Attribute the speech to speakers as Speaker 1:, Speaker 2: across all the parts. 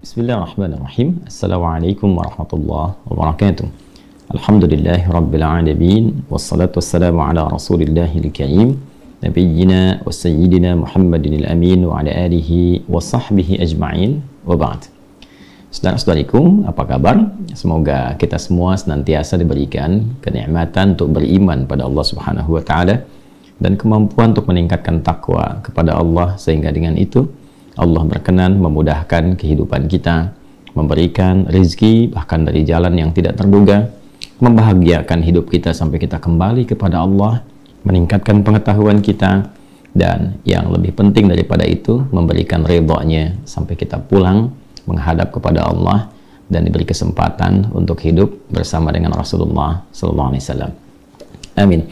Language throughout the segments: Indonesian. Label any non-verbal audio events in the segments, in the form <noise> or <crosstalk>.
Speaker 1: Bismillahirrahmanirrahim. Assalamualaikum warahmatullahi wabarakatuh. Alhamdulillahi rabbil alamin wassalatu wassalamu ala rasulillahil karim nabiyyina wa sayyidina Muhammadin al amin wa ala alihi wa sahbihi ajma'in wa ba'd. Assalamualaikum, apa kabar? Semoga kita semua senantiasa diberikan kenikmatan untuk beriman pada Allah Subhanahu wa taala dan kemampuan untuk meningkatkan takwa kepada Allah sehingga dengan itu Allah berkenan memudahkan kehidupan kita, memberikan rezeki bahkan dari jalan yang tidak terduga, membahagiakan hidup kita sampai kita kembali kepada Allah, meningkatkan pengetahuan kita, dan yang lebih penting daripada itu memberikan ridhonya sampai kita pulang menghadap kepada Allah dan diberi kesempatan untuk hidup bersama dengan Rasulullah Sallallahu Amin.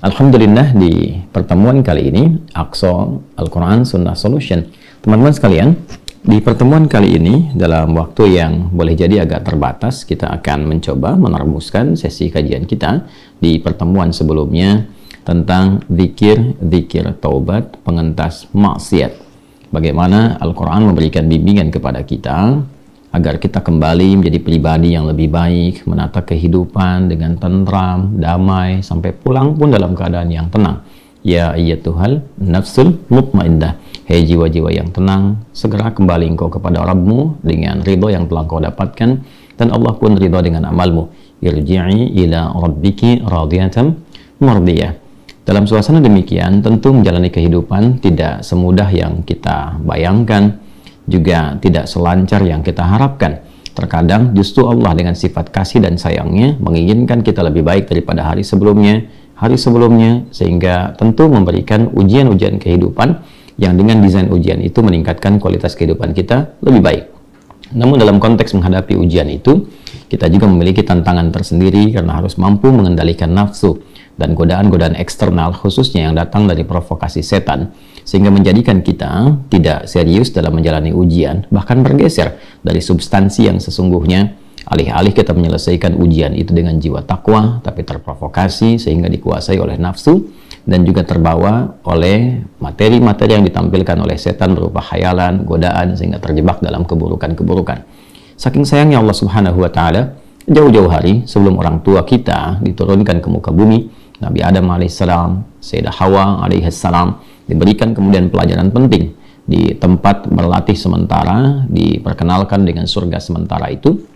Speaker 1: Alhamdulillah di pertemuan kali ini Aqsa Al-Quran Sunnah Solution Teman-teman sekalian, di pertemuan kali ini, dalam waktu yang boleh jadi agak terbatas, kita akan mencoba menerbuskan sesi kajian kita di pertemuan sebelumnya tentang zikir, zikir taubat, pengentas maksiat. Bagaimana Al-Quran memberikan bimbingan kepada kita agar kita kembali menjadi pribadi yang lebih baik, menata kehidupan dengan tentram, damai, sampai pulang pun dalam keadaan yang tenang. Ya iya Tuhan, nafsul mutmainnah Hei jiwa-jiwa yang tenang, segera kembali engkau kepada Rabbimu dengan ridho yang telah kau dapatkan, dan Allah pun ridho dengan amalmu. Irji'i ila rabbiki radiyatam mardiyah. Dalam suasana demikian, tentu menjalani kehidupan tidak semudah yang kita bayangkan, juga tidak selancar yang kita harapkan. Terkadang justru Allah dengan sifat kasih dan sayangnya menginginkan kita lebih baik daripada hari sebelumnya, hari sebelumnya, sehingga tentu memberikan ujian-ujian kehidupan yang dengan desain ujian itu meningkatkan kualitas kehidupan kita lebih baik. Namun dalam konteks menghadapi ujian itu, kita juga memiliki tantangan tersendiri karena harus mampu mengendalikan nafsu dan godaan-godaan eksternal khususnya yang datang dari provokasi setan sehingga menjadikan kita tidak serius dalam menjalani ujian bahkan bergeser dari substansi yang sesungguhnya Alih-alih kita menyelesaikan ujian itu dengan jiwa takwa, tapi terprovokasi sehingga dikuasai oleh nafsu dan juga terbawa oleh materi-materi yang ditampilkan oleh setan berupa khayalan, godaan sehingga terjebak dalam keburukan-keburukan. Saking sayangnya Allah Subhanahu wa taala, jauh-jauh hari sebelum orang tua kita diturunkan ke muka bumi, Nabi Adam alaihissalam, Sayyidah Hawa alaihissalam diberikan kemudian pelajaran penting di tempat berlatih sementara, diperkenalkan dengan surga sementara itu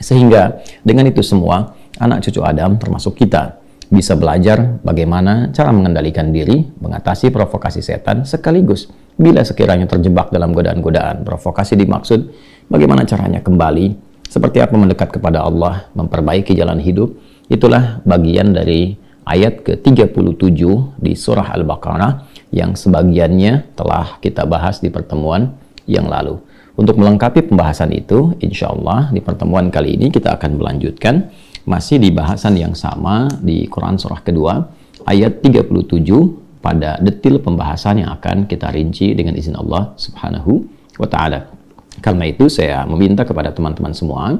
Speaker 1: sehingga dengan itu semua, anak cucu Adam termasuk kita bisa belajar bagaimana cara mengendalikan diri, mengatasi provokasi setan, sekaligus bila sekiranya terjebak dalam godaan-godaan provokasi dimaksud, bagaimana caranya kembali, seperti apa mendekat kepada Allah, memperbaiki jalan hidup, itulah bagian dari ayat ke-37 di surah Al-Baqarah yang sebagiannya telah kita bahas di pertemuan yang lalu. Untuk melengkapi pembahasan itu, insya Allah di pertemuan kali ini kita akan melanjutkan masih di bahasan yang sama di Quran Surah kedua ayat 37 pada detil pembahasan yang akan kita rinci dengan izin Allah Subhanahu wa taala. Karena itu saya meminta kepada teman-teman semua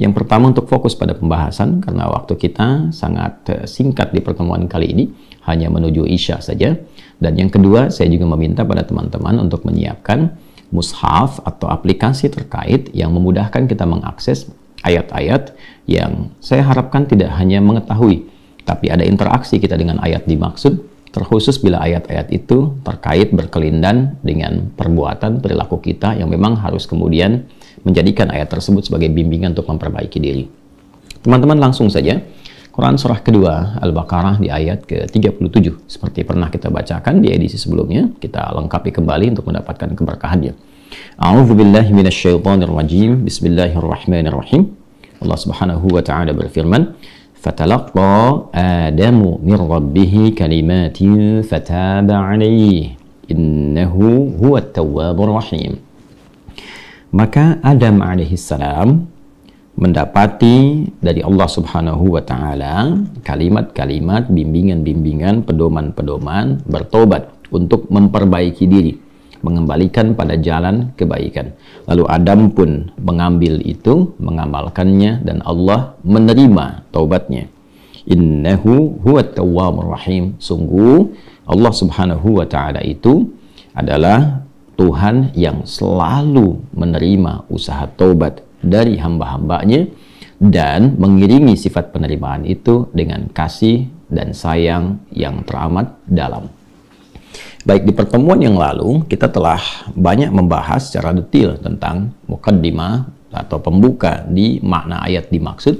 Speaker 1: yang pertama untuk fokus pada pembahasan karena waktu kita sangat eh, singkat di pertemuan kali ini hanya menuju Isya saja. Dan yang kedua saya juga meminta pada teman-teman untuk menyiapkan mushaf atau aplikasi terkait yang memudahkan kita mengakses ayat-ayat yang saya harapkan tidak hanya mengetahui, tapi ada interaksi kita dengan ayat dimaksud, terkhusus bila ayat-ayat itu terkait berkelindan dengan perbuatan perilaku kita yang memang harus kemudian menjadikan ayat tersebut sebagai bimbingan untuk memperbaiki diri. Teman-teman langsung saja, Quran surah kedua Al-Baqarah di ayat ke-37 seperti pernah kita bacakan di edisi sebelumnya kita lengkapi kembali untuk mendapatkan keberkahannya A'udzu billahi minasyaitonir rajim Bismillahirrahmanirrahim Allah Subhanahu wa taala berfirman Fatalaqa Adamu min rabbih kalimatin fataba 'alaihi innahu huwa tawwabur rahim Maka Adam alaihissalam mendapati dari Allah Subhanahu wa taala kalimat-kalimat, bimbingan-bimbingan, pedoman-pedoman bertobat untuk memperbaiki diri, mengembalikan pada jalan kebaikan. Lalu Adam pun mengambil itu, mengamalkannya dan Allah menerima taubatnya. Innahu huwa tawwabur rahim. Sungguh Allah Subhanahu wa taala itu adalah Tuhan yang selalu menerima usaha taubat dari hamba-hambanya dan mengiringi sifat penerimaan itu dengan kasih dan sayang yang teramat dalam. Baik, di pertemuan yang lalu kita telah banyak membahas secara detail tentang mukaddimah atau pembuka di makna ayat dimaksud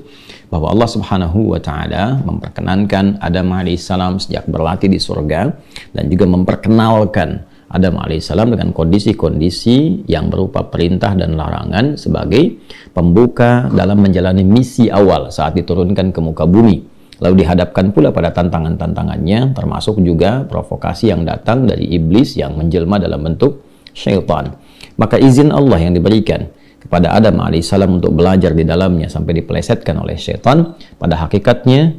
Speaker 1: bahwa Allah Subhanahu wa taala memperkenankan Adam alaihissalam sejak berlatih di surga dan juga memperkenalkan Adam alaihissalam dengan kondisi-kondisi yang berupa perintah dan larangan sebagai pembuka dalam menjalani misi awal saat diturunkan ke muka bumi. Lalu dihadapkan pula pada tantangan-tantangannya termasuk juga provokasi yang datang dari iblis yang menjelma dalam bentuk syaitan. Maka izin Allah yang diberikan kepada Adam alaihissalam untuk belajar di dalamnya sampai dipelesetkan oleh syaitan pada hakikatnya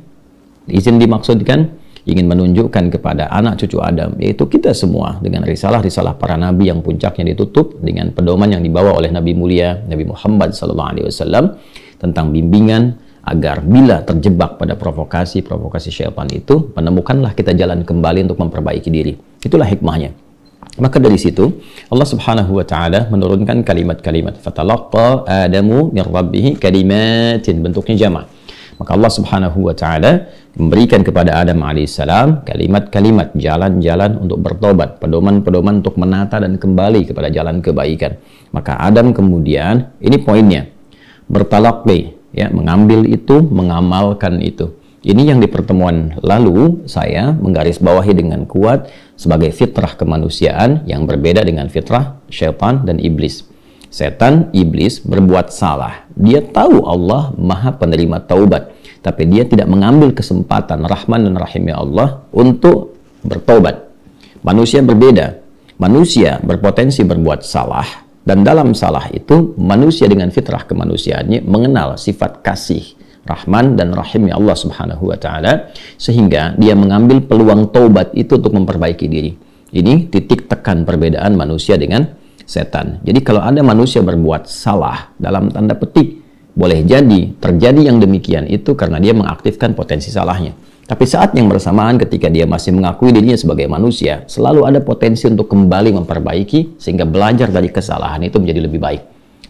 Speaker 1: izin dimaksudkan ingin menunjukkan kepada anak cucu Adam, yaitu kita semua dengan risalah-risalah para nabi yang puncaknya ditutup dengan pedoman yang dibawa oleh Nabi mulia Nabi Muhammad SAW tentang bimbingan agar bila terjebak pada provokasi-provokasi syaitan itu, menemukanlah kita jalan kembali untuk memperbaiki diri. Itulah hikmahnya. Maka dari situ Allah Subhanahu wa taala menurunkan kalimat-kalimat fatalaqa adamu min rabbih kalimatin bentuknya jamak. Maka Allah Subhanahu wa taala memberikan kepada Adam alaihissalam kalimat-kalimat jalan-jalan untuk bertobat, pedoman-pedoman untuk menata dan kembali kepada jalan kebaikan. Maka Adam kemudian ini poinnya bertalakli ya mengambil itu, mengamalkan itu. Ini yang di pertemuan lalu saya menggarisbawahi dengan kuat sebagai fitrah kemanusiaan yang berbeda dengan fitrah syaitan dan iblis. Setan, iblis berbuat salah. Dia tahu Allah maha penerima taubat. Tapi dia tidak mengambil kesempatan rahman dan rahimnya Allah untuk bertobat. Manusia berbeda. Manusia berpotensi berbuat salah. Dan dalam salah itu, manusia dengan fitrah kemanusiaannya mengenal sifat kasih, rahman dan rahimnya Allah subhanahu wa ta'ala. Sehingga dia mengambil peluang taubat itu untuk memperbaiki diri. Ini titik tekan perbedaan manusia dengan setan. Jadi kalau ada manusia berbuat salah dalam tanda petik, boleh jadi terjadi yang demikian itu karena dia mengaktifkan potensi salahnya. Tapi saat yang bersamaan ketika dia masih mengakui dirinya sebagai manusia, selalu ada potensi untuk kembali memperbaiki sehingga belajar dari kesalahan itu menjadi lebih baik.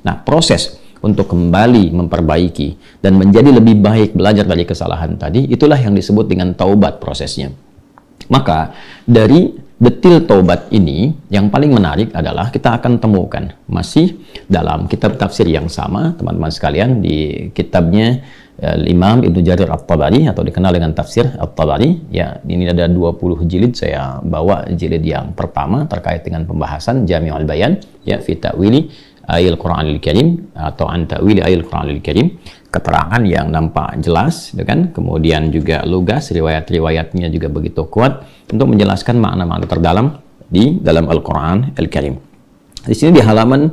Speaker 1: Nah, proses untuk kembali memperbaiki dan menjadi lebih baik belajar dari kesalahan tadi, itulah yang disebut dengan taubat prosesnya. Maka dari detil taubat ini yang paling menarik adalah kita akan temukan masih dalam kitab tafsir yang sama teman-teman sekalian di kitabnya eh, Imam Ibnu Jarir At-Tabari atau dikenal dengan tafsir At-Tabari ya ini ada 20 jilid saya bawa jilid yang pertama terkait dengan pembahasan al Bayan ya fi ta'wili ayil Qur'anil Karim atau an ta'wili ayil Qur'anil Karim keterangan yang nampak jelas, gitu kan? Kemudian juga lugas, riwayat-riwayatnya juga begitu kuat untuk menjelaskan makna-makna terdalam di dalam Al-Quran Al-Karim. Di sini di halaman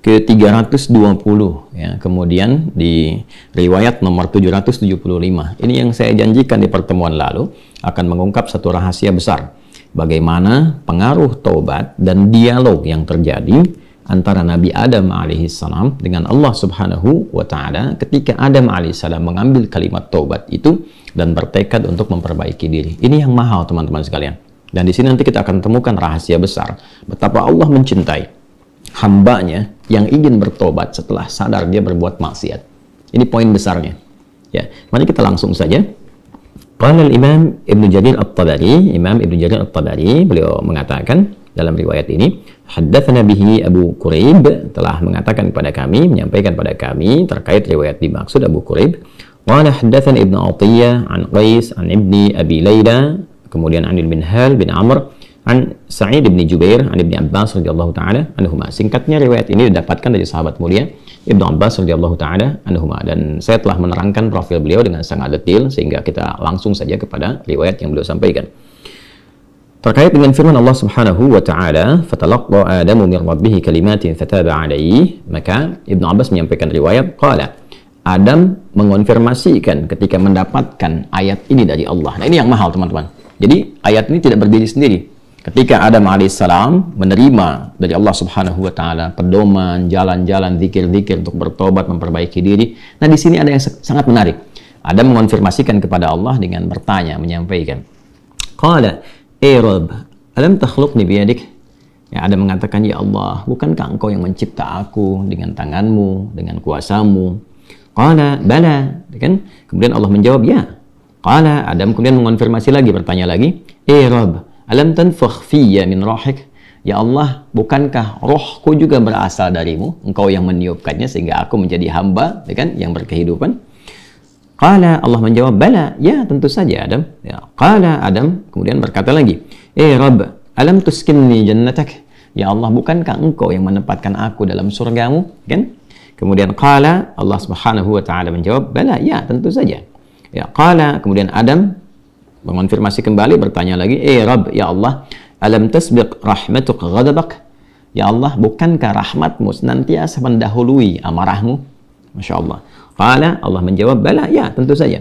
Speaker 1: ke 320 ya. Kemudian di riwayat nomor 775. Ini yang saya janjikan di pertemuan lalu akan mengungkap satu rahasia besar bagaimana pengaruh taubat dan dialog yang terjadi antara Nabi Adam alaihissalam dengan Allah subhanahu wa ta'ala ketika Adam alaihissalam mengambil kalimat taubat itu dan bertekad untuk memperbaiki diri. Ini yang mahal teman-teman sekalian. Dan di sini nanti kita akan temukan rahasia besar betapa Allah mencintai hambanya yang ingin bertobat setelah sadar dia berbuat maksiat. Ini poin besarnya. Ya, mari kita langsung saja. Qala Imam Ibnu Jarir At-Tabari beliau mengatakan dalam riwayat ini haddatsana bihi Abu Quraib telah mengatakan kepada kami menyampaikan pada kami terkait riwayat dimaksud Abu Quraib qala haddatsana Ibnu Athiyyah an Qais an Ibni Abi Layla kemudian an bin Hal bin Amr an Sa'id bin Jubair an Ibni Abbas radhiyallahu taala anhuma singkatnya riwayat ini didapatkan dari sahabat mulia Ibnu Abbas radhiyallahu taala anhuma dan saya telah menerangkan profil beliau dengan sangat detail sehingga kita langsung saja kepada riwayat yang beliau sampaikan Terkait dengan firman Allah Subhanahu wa taala, "Fatalaqqa Adamu min rabbih kalimatin fataba 'alaihi." Maka Ibnu Abbas menyampaikan riwayat qala Adam mengonfirmasikan ketika mendapatkan ayat ini dari Allah. Nah, ini yang mahal, teman-teman. Jadi, ayat ini tidak berdiri sendiri. Ketika Adam alaihissalam menerima dari Allah Subhanahu wa taala pedoman, jalan-jalan, zikir-zikir untuk bertobat, memperbaiki diri. Nah, di sini ada yang sangat menarik. Adam mengonfirmasikan kepada Allah dengan bertanya, menyampaikan. Qala Eh Erob, alam takhluk biadik. Ya, ada mengatakan, Ya Allah, bukankah engkau yang mencipta aku dengan tanganmu, dengan kuasamu? Qala, bala. Ya kan? Kemudian Allah menjawab, ya. Qala, Adam kemudian mengonfirmasi lagi, bertanya lagi, Eh Rob, alam tanfakh fiyya min rohik, Ya Allah, bukankah rohku juga berasal darimu? Engkau yang meniupkannya sehingga aku menjadi hamba, ya kan, yang berkehidupan. Qala Allah menjawab, "Bala, ya tentu saja Adam." Ya, qala Adam kemudian berkata lagi, "Eh Rabb, alam tuskinni jannatak?" Ya Allah, bukankah engkau yang menempatkan aku dalam surgamu? Kan? Kemudian qala Allah Subhanahu wa taala menjawab, "Bala, ya tentu saja." Ya, qala kemudian Adam mengonfirmasi kembali bertanya lagi, "Eh Rabb, ya Allah, alam tasbiq rahmatuk ghadabak?" Ya Allah, bukankah rahmatmu senantiasa mendahului amarahmu? Masya Allah. Qala, Allah menjawab, bala, ya tentu saja.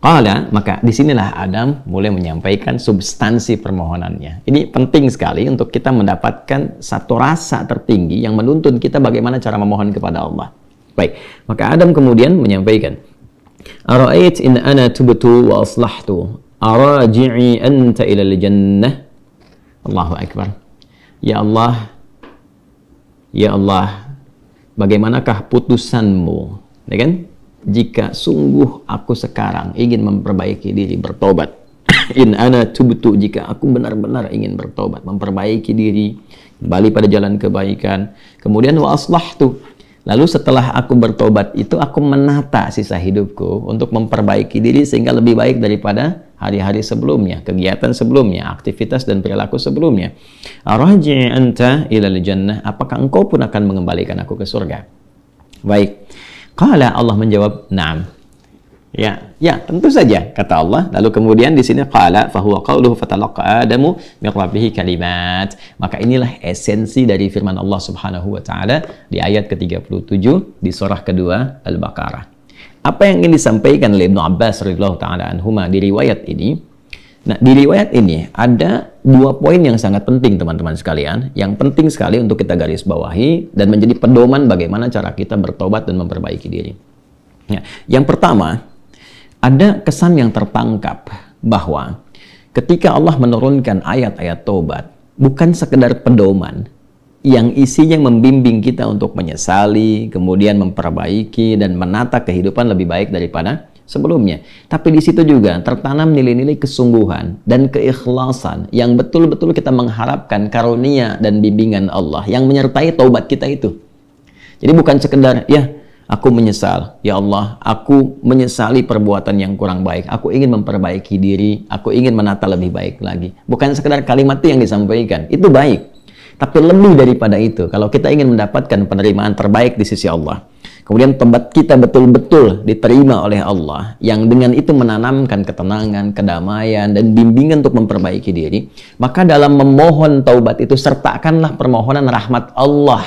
Speaker 1: Qala, maka disinilah Adam mulai menyampaikan substansi permohonannya. Ini penting sekali untuk kita mendapatkan satu rasa tertinggi yang menuntun kita bagaimana cara memohon kepada Allah. Baik, maka Adam kemudian menyampaikan, Ara'ait in ana tubtu wa aslahtu, araji'i anta ilal jannah. Allahu Akbar. Ya Allah, Ya Allah, bagaimanakah putusanmu ya kan? Jika sungguh aku sekarang ingin memperbaiki diri bertobat, <coughs> in ana tubtu jika aku benar-benar ingin bertobat, memperbaiki diri, kembali pada jalan kebaikan, kemudian wa aslahtu Lalu setelah aku bertobat itu aku menata sisa hidupku untuk memperbaiki diri sehingga lebih baik daripada hari-hari sebelumnya, kegiatan sebelumnya, aktivitas dan perilaku sebelumnya. Araji anta ila jannah, apakah engkau pun akan mengembalikan aku ke surga? Baik. Qala Allah menjawab, "Na'am." Ya, ya, tentu saja kata Allah. Lalu kemudian di sini qala fahuwa qauluhu fatalaqa Adamu min rabbih kalimat. Maka inilah esensi dari firman Allah Subhanahu wa taala di ayat ke-37 di surah kedua Al-Baqarah. Apa yang ingin disampaikan oleh Ibnu Abbas radhiyallahu taala anhuma di riwayat ini? Nah, di riwayat ini ada dua poin yang sangat penting teman-teman sekalian, yang penting sekali untuk kita garis bawahi dan menjadi pedoman bagaimana cara kita bertobat dan memperbaiki diri. Ya. Yang pertama, ada kesan yang tertangkap bahwa ketika Allah menurunkan ayat-ayat tobat, bukan sekedar pedoman yang isinya membimbing kita untuk menyesali, kemudian memperbaiki dan menata kehidupan lebih baik daripada sebelumnya. Tapi di situ juga tertanam nilai-nilai kesungguhan dan keikhlasan yang betul-betul kita mengharapkan karunia dan bimbingan Allah yang menyertai taubat kita itu. Jadi bukan sekedar ya aku menyesal, ya Allah, aku menyesali perbuatan yang kurang baik. Aku ingin memperbaiki diri, aku ingin menata lebih baik lagi. Bukan sekedar kalimat itu yang disampaikan, itu baik. Tapi lebih daripada itu, kalau kita ingin mendapatkan penerimaan terbaik di sisi Allah, Kemudian tobat kita betul-betul diterima oleh Allah yang dengan itu menanamkan ketenangan, kedamaian, dan bimbingan untuk memperbaiki diri. Maka dalam memohon taubat itu sertakanlah permohonan rahmat Allah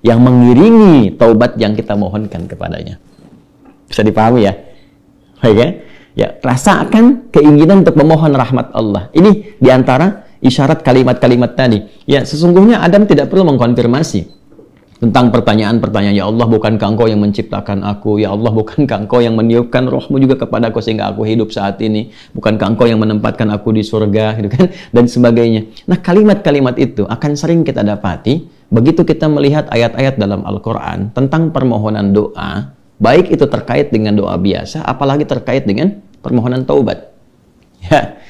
Speaker 1: yang mengiringi taubat yang kita mohonkan kepadanya. Bisa dipahami ya? Baik ya? Ya, rasakan keinginan untuk memohon rahmat Allah. Ini diantara isyarat kalimat-kalimat tadi. Ya, sesungguhnya Adam tidak perlu mengkonfirmasi tentang pertanyaan-pertanyaan, Ya Allah, bukankah engkau yang menciptakan aku? Ya Allah, bukankah engkau yang meniupkan rohmu juga kepada aku sehingga aku hidup saat ini? Bukankah engkau yang menempatkan aku di surga? <laughs> Gitu kan? Dan sebagainya. Nah, kalimat-kalimat itu akan sering kita dapati begitu kita melihat ayat-ayat dalam Al-Quran tentang permohonan doa, baik itu terkait dengan doa biasa, apalagi terkait dengan permohonan taubat. Ya,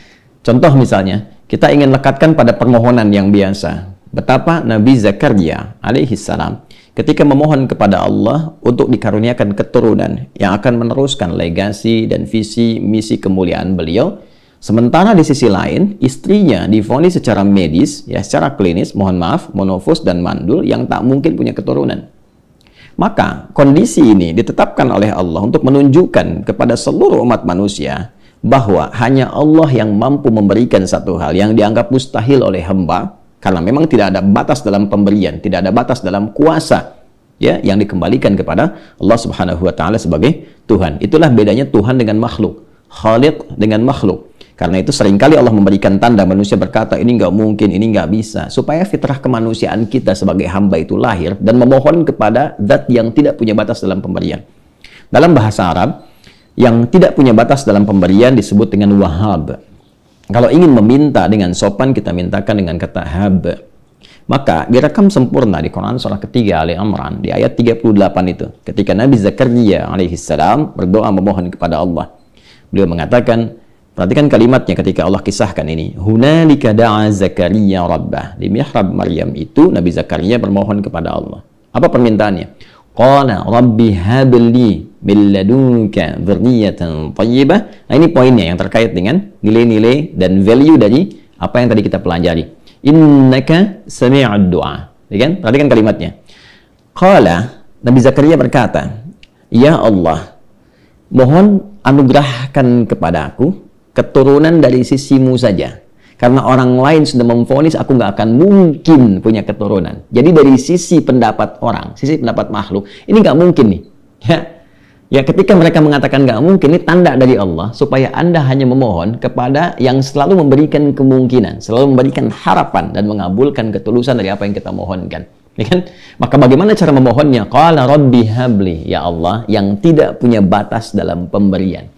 Speaker 1: contoh misalnya, kita ingin lekatkan pada permohonan yang biasa Betapa Nabi Zakaria alaihi salam ketika memohon kepada Allah untuk dikaruniakan keturunan yang akan meneruskan legasi dan visi misi kemuliaan beliau, sementara di sisi lain istrinya difonis secara medis, ya secara klinis, mohon maaf, monofus dan mandul yang tak mungkin punya keturunan. Maka kondisi ini ditetapkan oleh Allah untuk menunjukkan kepada seluruh umat manusia bahwa hanya Allah yang mampu memberikan satu hal yang dianggap mustahil oleh hamba karena memang tidak ada batas dalam pemberian, tidak ada batas dalam kuasa ya yang dikembalikan kepada Allah Subhanahu wa taala sebagai Tuhan. Itulah bedanya Tuhan dengan makhluk, Khaliq dengan makhluk. Karena itu seringkali Allah memberikan tanda manusia berkata ini nggak mungkin, ini nggak bisa. Supaya fitrah kemanusiaan kita sebagai hamba itu lahir dan memohon kepada zat yang tidak punya batas dalam pemberian. Dalam bahasa Arab, yang tidak punya batas dalam pemberian disebut dengan wahab. Kalau ingin meminta dengan sopan, kita mintakan dengan kata hab. Maka direkam sempurna di Quran surah ketiga Ali Amran di ayat 38 itu. Ketika Nabi Zakaria alaihi salam berdoa memohon kepada Allah. Beliau mengatakan, perhatikan kalimatnya ketika Allah kisahkan ini. Hunalika da'a Zakaria rabbah. Di mihrab Maryam itu Nabi Zakaria bermohon kepada Allah. Apa permintaannya? Qala rabbi habli milladunka dzurriyyatan thayyibah. Nah, ini poinnya yang terkait dengan nilai-nilai dan value dari apa yang tadi kita pelajari. Innaka sami'ud du'a. Ya kan? Perhatikan kalimatnya. Qala Nabi Zakaria berkata, "Ya Allah, mohon anugerahkan kepadaku keturunan dari sisimu saja." Karena orang lain sudah memfonis, aku nggak akan mungkin punya keturunan. Jadi dari sisi pendapat orang, sisi pendapat makhluk, ini nggak mungkin nih. Ya, Ya ketika mereka mengatakan nggak mungkin, ini tanda dari Allah supaya Anda hanya memohon kepada yang selalu memberikan kemungkinan, selalu memberikan harapan dan mengabulkan ketulusan dari apa yang kita mohonkan. Ya kan? Maka bagaimana cara memohonnya? Qala rabbi habli, ya Allah yang tidak punya batas dalam pemberian.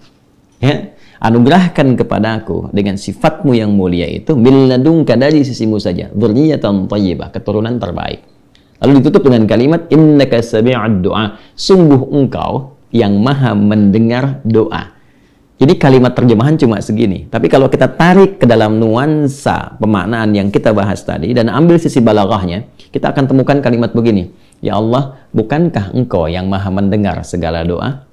Speaker 1: Ya, anugerahkan kepada aku dengan sifatmu yang mulia itu miladungka dari sisimu saja dzurriyyatan thayyibah keturunan terbaik lalu ditutup dengan kalimat innaka sami'ud du'a sungguh engkau yang maha mendengar doa. Jadi kalimat terjemahan cuma segini. Tapi kalau kita tarik ke dalam nuansa pemaknaan yang kita bahas tadi dan ambil sisi balaghahnya, kita akan temukan kalimat begini. Ya Allah, bukankah engkau yang maha mendengar segala doa?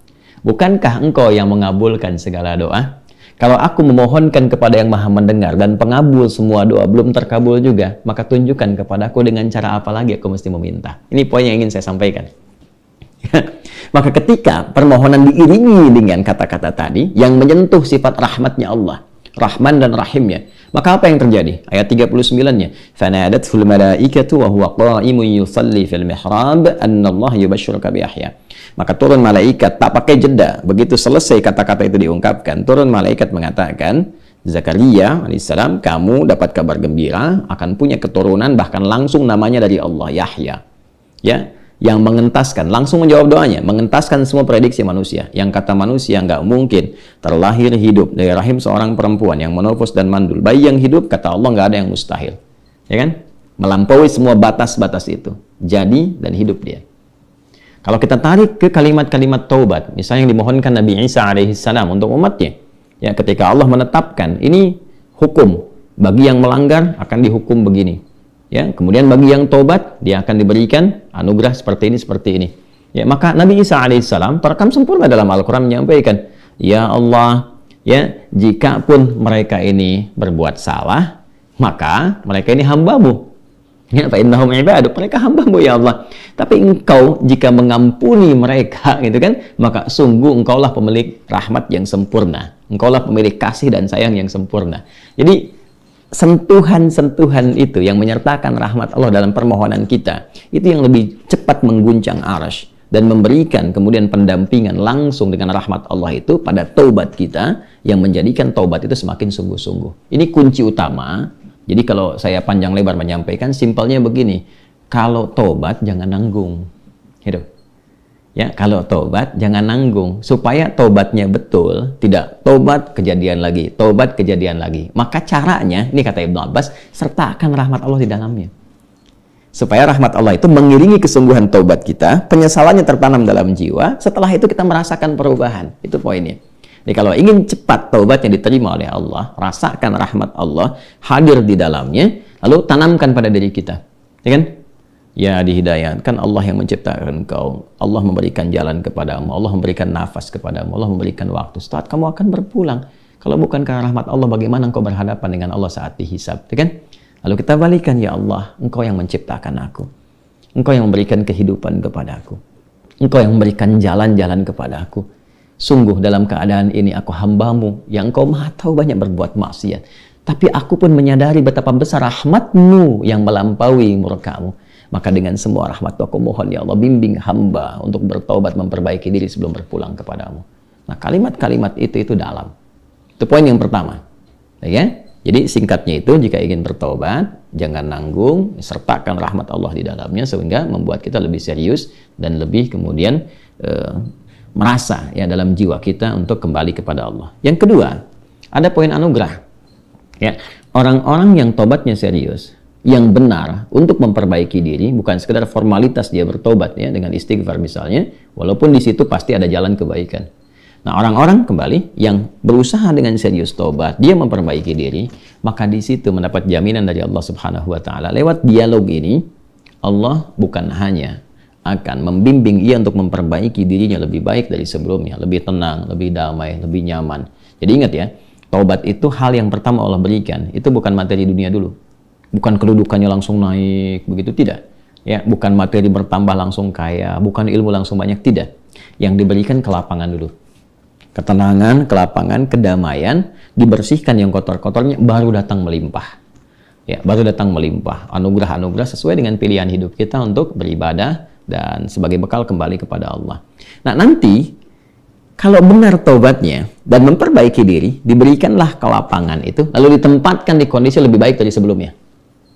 Speaker 1: Bukankah engkau yang mengabulkan segala doa? Kalau aku memohonkan kepada yang maha mendengar dan pengabul semua doa belum terkabul juga, maka tunjukkan kepadaku dengan cara apa lagi aku mesti meminta. Ini poin yang ingin saya sampaikan. <laughs> Maka ketika permohonan diiringi dengan kata-kata tadi yang menyentuh sifat rahmatnya Allah, Rahman dan Rahimnya, maka apa yang terjadi? Ayat 39-nya, "Fanadatul malaikatu wa huwa qa'imun yusalli fil mihrab anna Allah yubashshiruka Maka turun malaikat tak pakai jeda. Begitu selesai kata-kata itu diungkapkan, turun malaikat mengatakan, Zakaria alaihissalam, kamu dapat kabar gembira akan punya keturunan bahkan langsung namanya dari Allah Yahya. Ya, yang mengentaskan, langsung menjawab doanya, mengentaskan semua prediksi manusia. Yang kata manusia nggak mungkin terlahir hidup dari rahim seorang perempuan yang menopos dan mandul. Bayi yang hidup, kata Allah nggak ada yang mustahil. Ya kan? Melampaui semua batas-batas itu. Jadi dan hidup dia. Kalau kita tarik ke kalimat-kalimat taubat, misalnya yang dimohonkan Nabi Isa alaihissalam untuk umatnya, ya ketika Allah menetapkan ini hukum bagi yang melanggar akan dihukum begini, Ya, kemudian bagi yang tobat dia akan diberikan anugerah seperti ini seperti ini. Ya, maka Nabi Isa alaihissalam terekam sempurna dalam Al-Qur'an menyampaikan, "Ya Allah, ya, jika pun mereka ini berbuat salah, maka mereka ini hambamu." Ya, fa innahum ibaduk. Mereka hambamu ya Allah. Tapi engkau jika mengampuni mereka <laughs> gitu kan, maka sungguh engkaulah pemilik rahmat yang sempurna. Engkaulah pemilik kasih dan sayang yang sempurna. Jadi sentuhan-sentuhan itu yang menyertakan rahmat Allah dalam permohonan kita itu yang lebih cepat mengguncang arash dan memberikan kemudian pendampingan langsung dengan rahmat Allah itu pada taubat kita yang menjadikan taubat itu semakin sungguh-sungguh. Ini kunci utama. Jadi kalau saya panjang lebar menyampaikan simpelnya begini, kalau taubat jangan nanggung. Hidup. Gitu ya kalau tobat jangan nanggung supaya tobatnya betul tidak tobat kejadian lagi tobat kejadian lagi maka caranya ini kata Ibnu Abbas sertakan rahmat Allah di dalamnya supaya rahmat Allah itu mengiringi kesungguhan tobat kita penyesalannya tertanam dalam jiwa setelah itu kita merasakan perubahan itu poinnya jadi kalau ingin cepat tobat yang diterima oleh Allah rasakan rahmat Allah hadir di dalamnya lalu tanamkan pada diri kita ya kan Ya dihidayatkan Allah yang menciptakan engkau. Allah memberikan jalan kepadamu. Allah memberikan nafas kepadamu. Allah memberikan waktu. Saat kamu akan berpulang. Kalau bukan karena rahmat Allah, bagaimana engkau berhadapan dengan Allah saat dihisab? kan? Lalu kita balikan, ya Allah, engkau yang menciptakan aku. Engkau yang memberikan kehidupan kepada aku. Engkau yang memberikan jalan-jalan kepada aku. Sungguh dalam keadaan ini aku hambamu yang engkau maha tahu banyak berbuat maksiat. Tapi aku pun menyadari betapa besar rahmatmu yang melampaui murkamu maka dengan semua rahmat aku mohon ya Allah bimbing hamba untuk bertobat memperbaiki diri sebelum berpulang kepadamu. Nah kalimat-kalimat itu itu dalam. Itu poin yang pertama. Ya? Kan? Jadi singkatnya itu jika ingin bertobat, jangan nanggung, sertakan rahmat Allah di dalamnya sehingga membuat kita lebih serius dan lebih kemudian e, merasa ya dalam jiwa kita untuk kembali kepada Allah. Yang kedua, ada poin anugerah. Ya, orang-orang yang tobatnya serius, yang benar untuk memperbaiki diri bukan sekedar formalitas dia bertobat ya dengan istighfar misalnya walaupun di situ pasti ada jalan kebaikan nah orang-orang kembali yang berusaha dengan serius tobat dia memperbaiki diri maka di situ mendapat jaminan dari Allah Subhanahu wa taala lewat dialog ini Allah bukan hanya akan membimbing ia untuk memperbaiki dirinya lebih baik dari sebelumnya lebih tenang lebih damai lebih nyaman jadi ingat ya tobat itu hal yang pertama Allah berikan. Itu bukan materi dunia dulu bukan kedudukannya langsung naik begitu tidak ya bukan materi bertambah langsung kaya bukan ilmu langsung banyak tidak yang diberikan ke lapangan dulu ketenangan kelapangan, kedamaian dibersihkan yang kotor-kotornya baru datang melimpah ya baru datang melimpah anugerah-anugerah sesuai dengan pilihan hidup kita untuk beribadah dan sebagai bekal kembali kepada Allah nah nanti kalau benar taubatnya dan memperbaiki diri, diberikanlah kelapangan itu, lalu ditempatkan di kondisi lebih baik dari sebelumnya.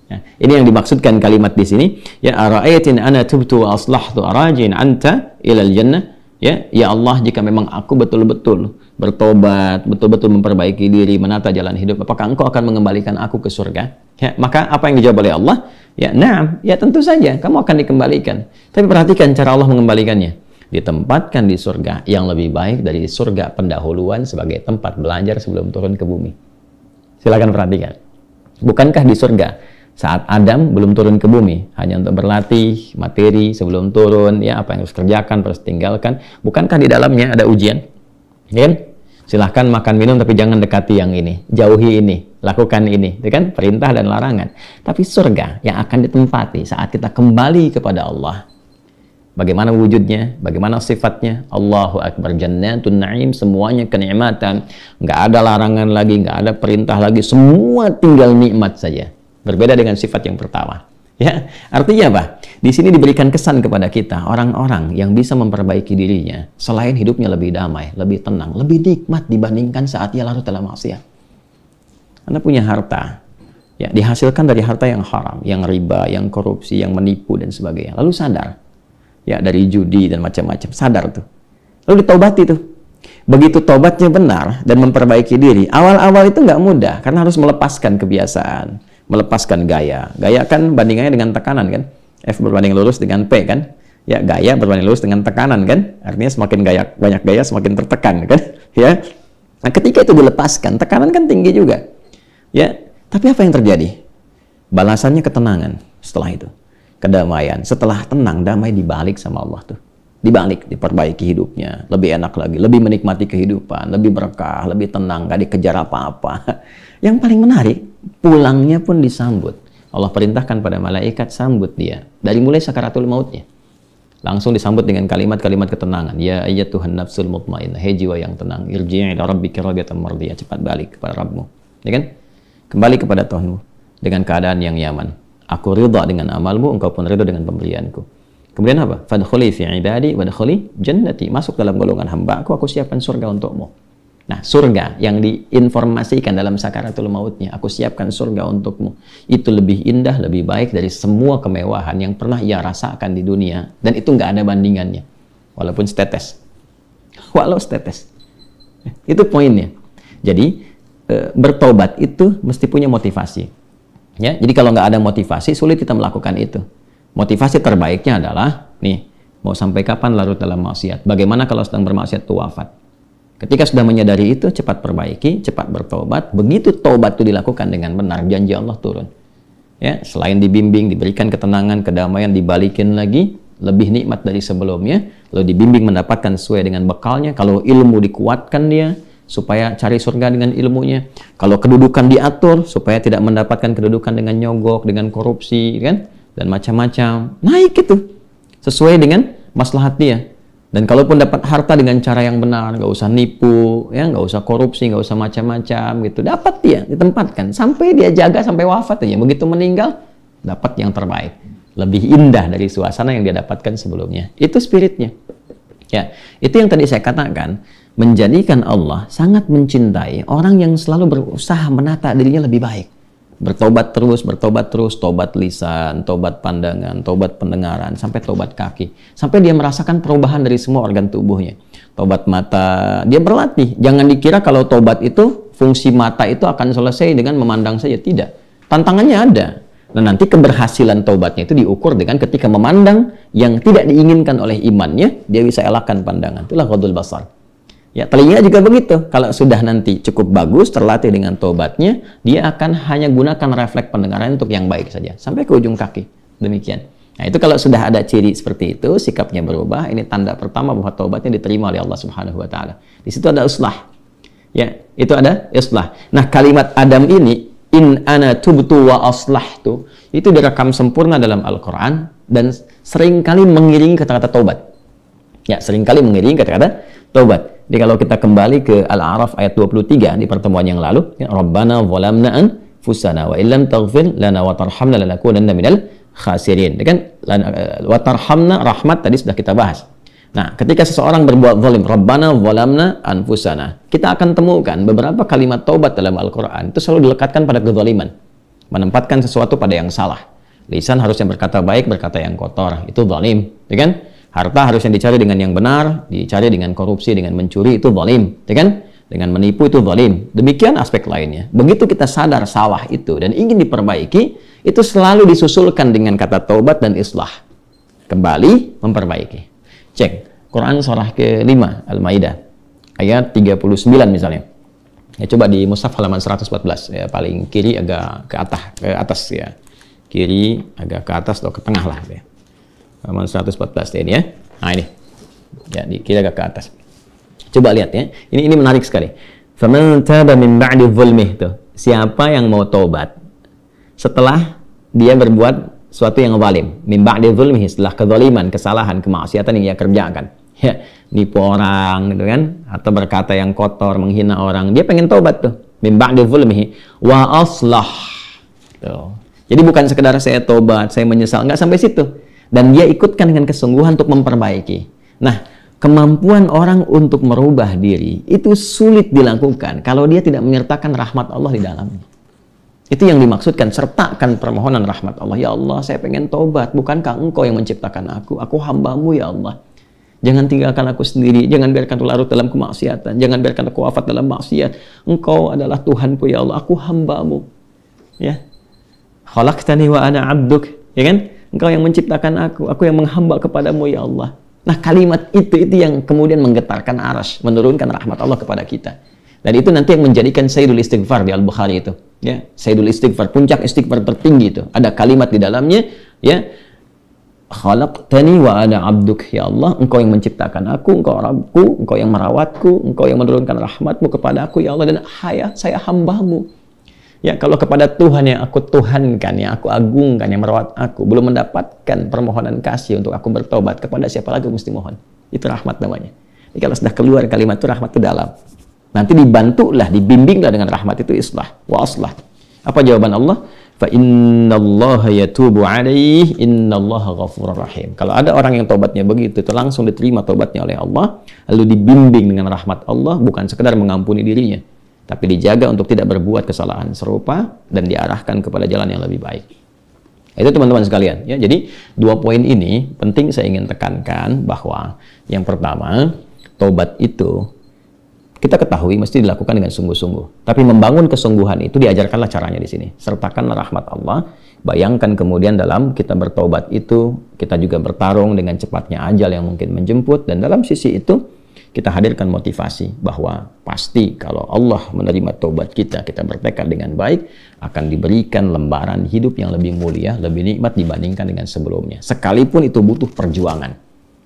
Speaker 1: Ya, ini yang dimaksudkan kalimat di sini. Ya ara'aitin ana tubtu wa aslahtu arajin anta ilal jannah. Ya, ya Allah jika memang aku betul-betul bertobat, betul-betul memperbaiki diri, menata jalan hidup, apakah engkau akan mengembalikan aku ke surga? Ya, maka apa yang dijawab oleh Allah? Ya, na'am. Ya, tentu saja kamu akan dikembalikan. Tapi perhatikan cara Allah mengembalikannya. Ditempatkan di surga yang lebih baik dari surga pendahuluan sebagai tempat belajar sebelum turun ke bumi. Silakan perhatikan. Bukankah di surga saat Adam belum turun ke bumi hanya untuk berlatih materi sebelum turun ya apa yang harus kerjakan harus tinggalkan bukankah di dalamnya ada ujian ya kan silahkan makan minum tapi jangan dekati yang ini jauhi ini lakukan ini itu ya kan perintah dan larangan tapi surga yang akan ditempati saat kita kembali kepada Allah bagaimana wujudnya bagaimana sifatnya Allahu Akbar jannatun na'im semuanya kenikmatan nggak ada larangan lagi nggak ada perintah lagi semua tinggal nikmat saja Berbeda dengan sifat yang pertama. Ya, artinya apa? Di sini diberikan kesan kepada kita orang-orang yang bisa memperbaiki dirinya selain hidupnya lebih damai, lebih tenang, lebih nikmat dibandingkan saat ia larut dalam maksiat. Anda punya harta, ya dihasilkan dari harta yang haram, yang riba, yang korupsi, yang menipu dan sebagainya. Lalu sadar, ya dari judi dan macam-macam, sadar tuh. Lalu ditobati tuh. Begitu tobatnya benar dan memperbaiki diri, awal-awal itu nggak mudah karena harus melepaskan kebiasaan melepaskan gaya. Gaya kan bandingannya dengan tekanan kan? F berbanding lurus dengan P kan? Ya, gaya berbanding lurus dengan tekanan kan? Artinya semakin gaya banyak gaya semakin tertekan kan? <laughs> Ya. Nah, ketika itu dilepaskan, tekanan kan tinggi juga. Ya, tapi apa yang terjadi? Balasannya ketenangan setelah itu. Kedamaian. Setelah tenang, damai dibalik sama Allah tuh. Dibalik, diperbaiki hidupnya. Lebih enak lagi, lebih menikmati kehidupan, lebih berkah, lebih tenang, gak dikejar apa-apa. <laughs> Yang paling menarik, pulangnya pun disambut. Allah perintahkan pada malaikat sambut dia. Dari mulai sakaratul mautnya. Langsung disambut dengan kalimat-kalimat ketenangan. Ya ayat Tuhan nafsul Mutmainnah, Hei jiwa yang tenang. Irji'i rabbika radiyatan mardiyah. Cepat balik kepada Rabbmu. Ya kan? Kembali kepada Tuhanmu dengan keadaan yang nyaman. Aku ridha dengan amalmu, engkau pun ridha dengan pemberianku. Kemudian apa? Fadkhuli fi ibadi wadkhuli jannati. Masuk dalam golongan hamba aku, aku siapkan surga untukmu. Nah, surga yang diinformasikan dalam sakaratul mautnya, aku siapkan surga untukmu. Itu lebih indah, lebih baik dari semua kemewahan yang pernah ia rasakan di dunia. Dan itu nggak ada bandingannya. Walaupun setetes. Walau setetes. <laughs> Itu poinnya. Jadi, eh, bertobat itu mesti punya motivasi. Ya, jadi kalau nggak ada motivasi, sulit kita melakukan itu. Motivasi terbaiknya adalah, nih, mau sampai kapan larut dalam maksiat? Bagaimana kalau sedang bermaksiat itu wafat? Ketika sudah menyadari itu, cepat perbaiki, cepat bertobat. Begitu tobat itu dilakukan dengan benar, janji Allah turun. Ya, selain dibimbing, diberikan ketenangan, kedamaian, dibalikin lagi, lebih nikmat dari sebelumnya, lalu dibimbing mendapatkan sesuai dengan bekalnya, kalau ilmu dikuatkan dia, supaya cari surga dengan ilmunya. Kalau kedudukan diatur, supaya tidak mendapatkan kedudukan dengan nyogok, dengan korupsi, kan? Dan macam-macam. Naik itu. Sesuai dengan maslahat dia dan kalaupun dapat harta dengan cara yang benar, nggak usah nipu, ya nggak usah korupsi, nggak usah macam-macam gitu. Dapat dia ditempatkan sampai dia jaga sampai wafat aja. Begitu meninggal dapat yang terbaik, lebih indah dari suasana yang dia dapatkan sebelumnya. Itu spiritnya. Ya, itu yang tadi saya katakan menjadikan Allah sangat mencintai orang yang selalu berusaha menata dirinya lebih baik bertobat terus, bertobat terus, tobat lisan, tobat pandangan, tobat pendengaran, sampai tobat kaki. Sampai dia merasakan perubahan dari semua organ tubuhnya. Tobat mata, dia berlatih. Jangan dikira kalau tobat itu, fungsi mata itu akan selesai dengan memandang saja. Tidak. Tantangannya ada. nah nanti keberhasilan tobatnya itu diukur dengan ketika memandang yang tidak diinginkan oleh imannya, dia bisa elakkan pandangan. Itulah Qadul Basar. Ya, telinga juga begitu. Kalau sudah nanti cukup bagus, terlatih dengan tobatnya, dia akan hanya gunakan refleks pendengaran untuk yang baik saja. Sampai ke ujung kaki. Demikian. Nah, itu kalau sudah ada ciri seperti itu, sikapnya berubah, ini tanda pertama bahwa tobatnya diterima oleh Allah Subhanahu wa taala. Di situ ada uslah. Ya, itu ada uslah. Nah, kalimat Adam ini in ana tubtu wa aslahtu itu direkam sempurna dalam Al-Qur'an dan seringkali mengiringi kata-kata tobat. Ya, seringkali mengiringi kata-kata taubat. Jadi kalau kita kembali ke Al-A'raf ayat 23 di pertemuan yang lalu, ya, Rabbana zalamna anfusana wa illam taghfir lana wa tarhamna lanakunanna minal khasirin. Ya kan? Eh, wa tarhamna rahmat tadi sudah kita bahas. Nah, ketika seseorang berbuat zalim, Rabbana zalamna anfusana. Kita akan temukan beberapa kalimat taubat dalam Al-Qur'an itu selalu dilekatkan pada kezaliman. Menempatkan sesuatu pada yang salah. Lisan harusnya berkata baik, berkata yang kotor. Itu zalim, ya kan? Harta harus yang dicari dengan yang benar, dicari dengan korupsi, dengan mencuri itu zalim, ya kan? Dengan menipu itu zalim. Demikian aspek lainnya. Begitu kita sadar salah itu dan ingin diperbaiki, itu selalu disusulkan dengan kata taubat dan islah. Kembali memperbaiki. Cek Quran surah ke-5 Al-Maidah ayat 39 misalnya. Ya coba di mushaf halaman 114 ya paling kiri agak ke atas ke atas ya. Kiri agak ke atas atau ke tengah lah ya halaman 114 ini ya. Nah ini. Ya, kita agak ke atas. Coba lihat ya. Ini ini menarik sekali. Faman taba min ba'di zulmih tuh. Siapa yang mau tobat setelah dia berbuat suatu yang zalim, min ba'di zulmih setelah kezaliman, kesalahan, kemaksiatan yang dia kerjakan. Ya, nipu orang gitu kan atau berkata yang kotor, menghina orang. Dia pengen tobat tuh. Min ba'di zulmih wa aslah. Tuh. Jadi bukan sekedar saya tobat, saya menyesal, enggak sampai situ dan dia ikutkan dengan kesungguhan untuk memperbaiki. Nah, kemampuan orang untuk merubah diri itu sulit dilakukan kalau dia tidak menyertakan rahmat Allah di dalamnya. Itu yang dimaksudkan, sertakan permohonan rahmat Allah. Ya Allah, saya pengen tobat. Bukankah engkau yang menciptakan aku? Aku hambamu ya Allah. Jangan tinggalkan aku sendiri. Jangan biarkan aku larut dalam kemaksiatan. Jangan biarkan aku wafat dalam maksiat. Engkau adalah Tuhanku ya Allah. Aku hambamu. Ya. Khalaqtani wa ana abduk. Ya kan? Engkau yang menciptakan aku, aku yang menghamba kepadamu ya Allah. Nah kalimat itu itu yang kemudian menggetarkan aras, menurunkan rahmat Allah kepada kita. Dan itu nanti yang menjadikan Sayyidul Istighfar di Al-Bukhari itu. Ya, Sayyidul Istighfar, puncak istighfar tertinggi itu. Ada kalimat di dalamnya, ya, khalaqtani wa ada abduk ya Allah engkau yang menciptakan aku engkau Rabbku engkau yang merawatku engkau yang menurunkan rahmatmu kepada aku ya Allah dan haya saya hambamu Ya, kalau kepada Tuhan yang aku tuhankan, yang aku agungkan, yang merawat aku, belum mendapatkan permohonan kasih untuk aku bertobat, kepada siapa lagi mesti mohon? Itu rahmat namanya. Jadi kalau sudah keluar kalimat itu rahmat ke dalam. Nanti dibantulah, dibimbinglah dengan rahmat itu islah, waslah. Apa jawaban Allah? Fa innallaha yatubu alaih, innallaha ghafurur rahim. Kalau ada orang yang tobatnya begitu, itu langsung diterima tobatnya oleh Allah, lalu dibimbing dengan rahmat Allah, bukan sekedar mengampuni dirinya, tapi dijaga untuk tidak berbuat kesalahan serupa dan diarahkan kepada jalan yang lebih baik. Itu teman-teman sekalian. Ya, jadi dua poin ini penting saya ingin tekankan bahwa yang pertama, tobat itu kita ketahui mesti dilakukan dengan sungguh-sungguh. Tapi membangun kesungguhan itu diajarkanlah caranya di sini. Sertakanlah rahmat Allah. Bayangkan kemudian dalam kita bertobat itu, kita juga bertarung dengan cepatnya ajal yang mungkin menjemput. Dan dalam sisi itu, kita hadirkan motivasi bahwa pasti kalau Allah menerima taubat kita, kita bertekad dengan baik, akan diberikan lembaran hidup yang lebih mulia, lebih nikmat dibandingkan dengan sebelumnya. Sekalipun itu butuh perjuangan.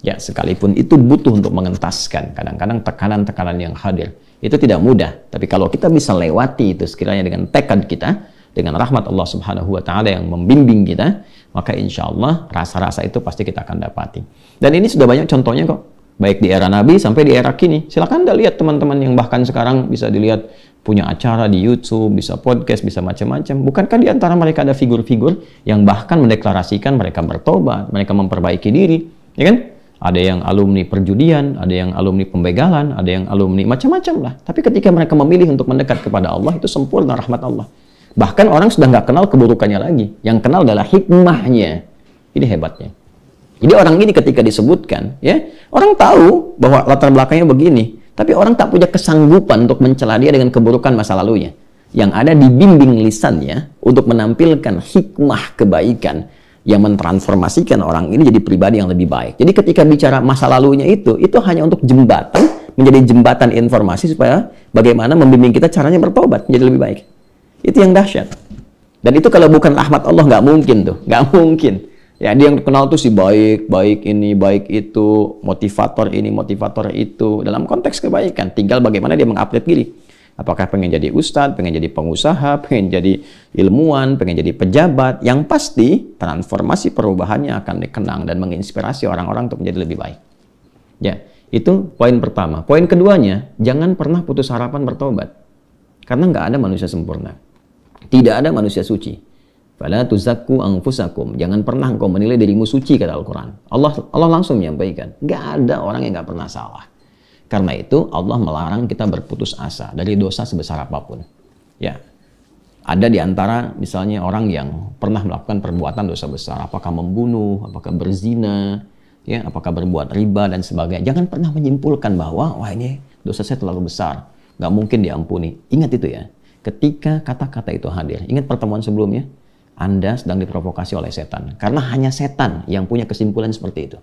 Speaker 1: Ya, sekalipun itu butuh untuk mengentaskan. Kadang-kadang tekanan-tekanan yang hadir itu tidak mudah. Tapi kalau kita bisa lewati itu sekiranya dengan tekad kita, dengan rahmat Allah Subhanahu wa taala yang membimbing kita, maka insya Allah rasa-rasa itu pasti kita akan dapati. Dan ini sudah banyak contohnya kok baik di era Nabi sampai di era kini. Silahkan Anda lihat teman-teman yang bahkan sekarang bisa dilihat punya acara di YouTube, bisa podcast, bisa macam-macam. Bukankah di antara mereka ada figur-figur yang bahkan mendeklarasikan mereka bertobat, mereka memperbaiki diri, ya kan? Ada yang alumni perjudian, ada yang alumni pembegalan, ada yang alumni macam-macam lah. Tapi ketika mereka memilih untuk mendekat kepada Allah, itu sempurna rahmat Allah. Bahkan orang sudah nggak kenal keburukannya lagi. Yang kenal adalah hikmahnya. Ini hebatnya. Jadi orang ini ketika disebutkan, ya orang tahu bahwa latar belakangnya begini, tapi orang tak punya kesanggupan untuk mencela dia dengan keburukan masa lalunya. Yang ada dibimbing lisannya untuk menampilkan hikmah kebaikan yang mentransformasikan orang ini jadi pribadi yang lebih baik. Jadi ketika bicara masa lalunya itu, itu hanya untuk jembatan, menjadi jembatan informasi supaya bagaimana membimbing kita caranya bertobat, menjadi lebih baik. Itu yang dahsyat. Dan itu kalau bukan rahmat Allah nggak mungkin tuh, nggak mungkin. Ya, dia yang terkenal tuh si baik, baik ini, baik itu, motivator ini, motivator itu. Dalam konteks kebaikan, tinggal bagaimana dia mengupdate diri. Apakah pengen jadi ustadz, pengen jadi pengusaha, <laughs> pengen jadi ilmuwan, pengen jadi pejabat. Yang pasti, transformasi perubahannya akan dikenang dan menginspirasi orang-orang untuk menjadi lebih baik. Ya, itu poin pertama. Poin keduanya, jangan pernah putus harapan bertobat. Karena nggak ada manusia sempurna. Tidak ada manusia suci. Fala tuzakku anfusakum. Jangan pernah engkau menilai dirimu suci kata Al-Qur'an. Allah Allah langsung menyampaikan, gak ada orang yang gak pernah salah. Karena itu Allah melarang kita berputus asa dari dosa sebesar apapun. Ya. Ada di antara misalnya orang yang pernah melakukan perbuatan dosa besar, apakah membunuh, apakah berzina, ya, apakah berbuat riba dan sebagainya. Jangan pernah menyimpulkan bahwa wah ini dosa saya terlalu besar, gak mungkin diampuni. Ingat itu ya. Ketika kata-kata itu hadir, ingat pertemuan sebelumnya, anda sedang diprovokasi oleh setan. Karena hanya setan yang punya kesimpulan seperti itu.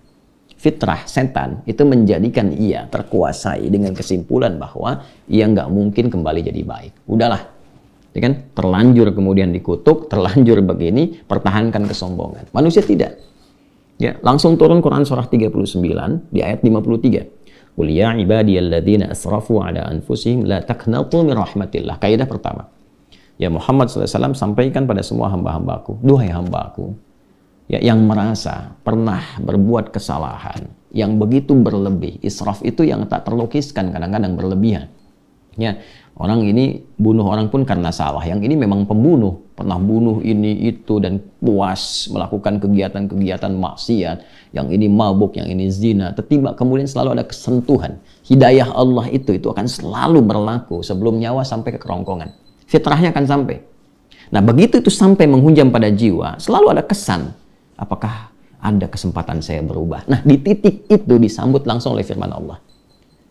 Speaker 1: Fitrah setan itu menjadikan ia terkuasai dengan kesimpulan bahwa ia nggak mungkin kembali jadi baik. Udahlah, ya kan? Terlanjur kemudian dikutuk, terlanjur begini, pertahankan kesombongan. Manusia tidak. Ya, langsung turun Quran surah 39 di ayat 53. Kuliah ya ibadiyalladzina asrafu ala anfusihim la taqnatu min rahmatillah. Kaidah pertama. Ya Muhammad SAW sampaikan pada semua hamba-hambaku, duhai hambaku, ya, yang merasa pernah berbuat kesalahan, yang begitu berlebih, israf itu yang tak terlukiskan kadang-kadang berlebihan. Ya, orang ini bunuh orang pun karena salah, yang ini memang pembunuh, pernah bunuh ini itu dan puas melakukan kegiatan-kegiatan maksiat, yang ini mabuk, yang ini zina, tertiba kemudian selalu ada kesentuhan. Hidayah Allah itu itu akan selalu berlaku sebelum nyawa sampai ke kerongkongan. Fitrahnya akan sampai. Nah, begitu itu sampai menghunjam pada jiwa, selalu ada kesan. Apakah ada kesempatan saya berubah? Nah, di titik itu disambut langsung oleh firman Allah.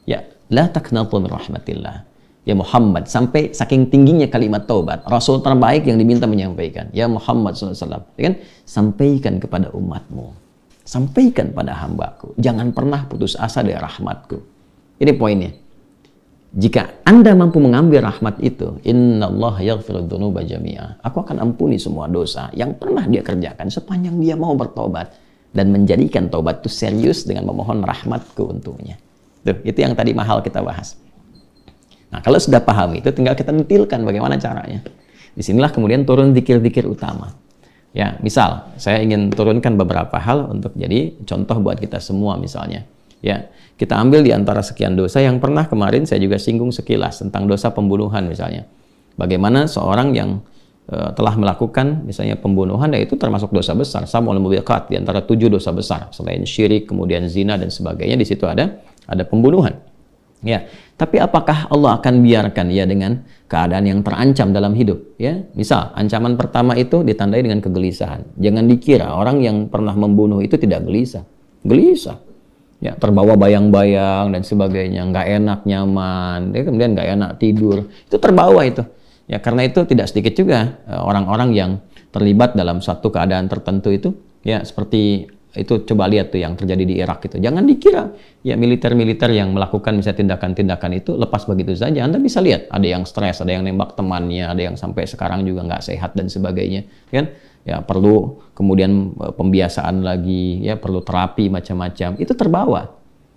Speaker 1: Ya, la taqnatu min rahmatillah. Ya Muhammad, sampai saking tingginya kalimat taubat, Rasul terbaik yang diminta menyampaikan. Ya Muhammad SAW, ya kan? sampaikan kepada umatmu. Sampaikan pada hambaku. Jangan pernah putus asa dari rahmatku. Ini poinnya. Jika Anda mampu mengambil rahmat itu, Inna Allah yaghfirudunuba jami'ah. Aku akan ampuni semua dosa yang pernah dia kerjakan sepanjang dia mau bertobat. Dan menjadikan tobat itu serius dengan memohon rahmatku untuknya. Tuh, itu yang tadi mahal kita bahas. Nah, kalau sudah paham itu, tinggal kita nentilkan bagaimana caranya. Disinilah kemudian turun zikir-zikir utama. Ya, misal, saya ingin turunkan beberapa hal untuk jadi contoh buat kita semua misalnya Ya, kita ambil di antara sekian dosa yang pernah kemarin saya juga singgung sekilas tentang dosa pembunuhan misalnya. Bagaimana seorang yang e, telah melakukan misalnya pembunuhan ya itu termasuk dosa besar sama oleh mubiqat di antara tujuh dosa besar selain syirik kemudian zina dan sebagainya di situ ada ada pembunuhan ya tapi apakah Allah akan biarkan ya dengan keadaan yang terancam dalam hidup ya misal ancaman pertama itu ditandai dengan kegelisahan jangan dikira orang yang pernah membunuh itu tidak gelisah gelisah ya terbawa bayang-bayang dan sebagainya nggak enak nyaman dia kemudian nggak enak tidur itu terbawa itu ya karena itu tidak sedikit juga eh, orang-orang yang terlibat dalam satu keadaan tertentu itu ya seperti itu coba lihat tuh yang terjadi di Irak itu jangan dikira ya militer-militer yang melakukan misalnya tindakan-tindakan itu lepas begitu saja Anda bisa lihat ada yang stres ada yang nembak temannya ada yang sampai sekarang juga nggak sehat dan sebagainya kan ya perlu kemudian eh, pembiasaan lagi, ya perlu terapi macam-macam. Itu terbawa.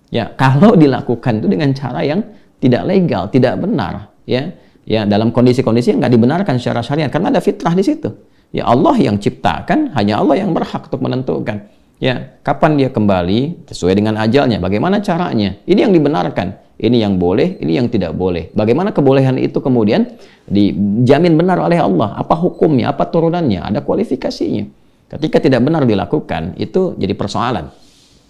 Speaker 1: Ya, kalau dilakukan itu dengan cara yang tidak legal, tidak benar, ya. Ya, dalam kondisi-kondisi yang nggak dibenarkan secara syariat karena ada fitrah di situ. Ya Allah yang ciptakan, hanya Allah yang berhak untuk menentukan. Ya, kapan dia kembali sesuai dengan ajalnya, bagaimana caranya? Ini yang dibenarkan ini yang boleh, ini yang tidak boleh. Bagaimana kebolehan itu kemudian dijamin benar oleh Allah? Apa hukumnya? Apa turunannya? Ada kualifikasinya. Ketika tidak benar dilakukan, itu jadi persoalan.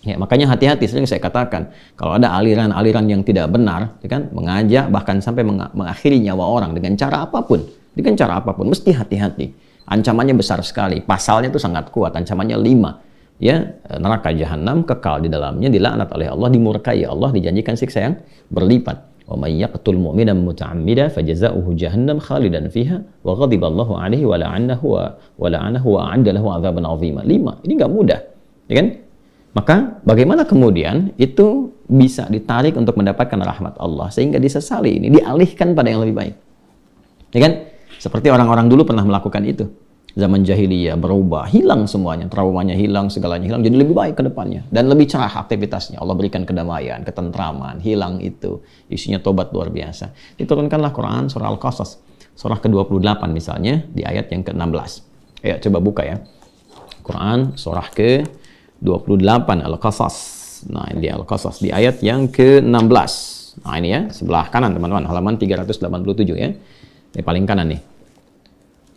Speaker 1: Ya, makanya hati-hati sering saya katakan, kalau ada aliran-aliran yang tidak benar, ya kan, mengajak bahkan sampai meng mengakhiri nyawa orang dengan cara apapun, dengan cara apapun mesti hati-hati. Ancamannya besar sekali, pasalnya itu sangat kuat, ancamannya lima ya neraka jahanam kekal di dalamnya dilaknat oleh Allah dimurkai Allah dijanjikan siksa yang berlipat wa may yaqtul mu'mina muta'ammida fajazaohu jahannam khalidan fiha wa ghadiba Allahu 'alaihi wa la'anahu wa, la'anahu wa andalahu lahu 'adzaban 'azima. Lima. Ini enggak mudah, ya kan? Maka bagaimana kemudian itu bisa ditarik untuk mendapatkan rahmat Allah sehingga disesali ini dialihkan pada yang lebih baik. Ya kan? Seperti orang-orang dulu pernah melakukan itu zaman jahiliyah berubah, hilang semuanya, traumanya hilang, segalanya hilang, jadi lebih baik ke depannya dan lebih cerah aktivitasnya. Allah berikan kedamaian, ketentraman, hilang itu, isinya tobat luar biasa. Diturunkanlah Quran surah Al-Qasas, surah ke-28 misalnya di ayat yang ke-16. Ya, coba buka ya. Quran surah ke-28 Al-Qasas. Nah, ini Al-Qasas di ayat yang ke-16. Nah, ini ya, sebelah kanan teman-teman, halaman 387 ya. Ini paling kanan nih.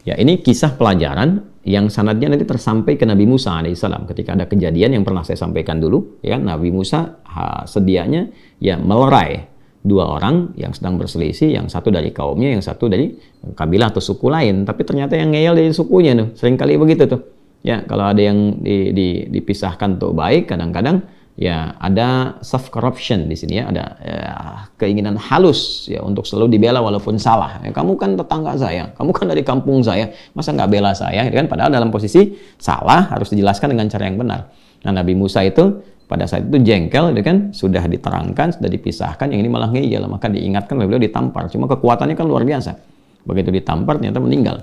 Speaker 1: Ya, ini kisah pelajaran yang sanadnya nanti tersampai ke Nabi Musa alaihissalam ketika ada kejadian yang pernah saya sampaikan dulu ya Nabi Musa ha, sedianya ya melerai dua orang yang sedang berselisih yang satu dari kaumnya yang satu dari kabilah atau suku lain tapi ternyata yang ngeyel dari sukunya tuh seringkali begitu tuh ya kalau ada yang di, di, dipisahkan tuh baik kadang-kadang ya ada self corruption di sini ya ada ya, keinginan halus ya untuk selalu dibela walaupun salah ya, kamu kan tetangga saya kamu kan dari kampung saya masa nggak bela saya ya kan padahal dalam posisi salah harus dijelaskan dengan cara yang benar nah Nabi Musa itu pada saat itu jengkel ya kan sudah diterangkan sudah dipisahkan yang ini malah ngeyel maka diingatkan oleh beliau ditampar cuma kekuatannya kan luar biasa begitu ditampar ternyata meninggal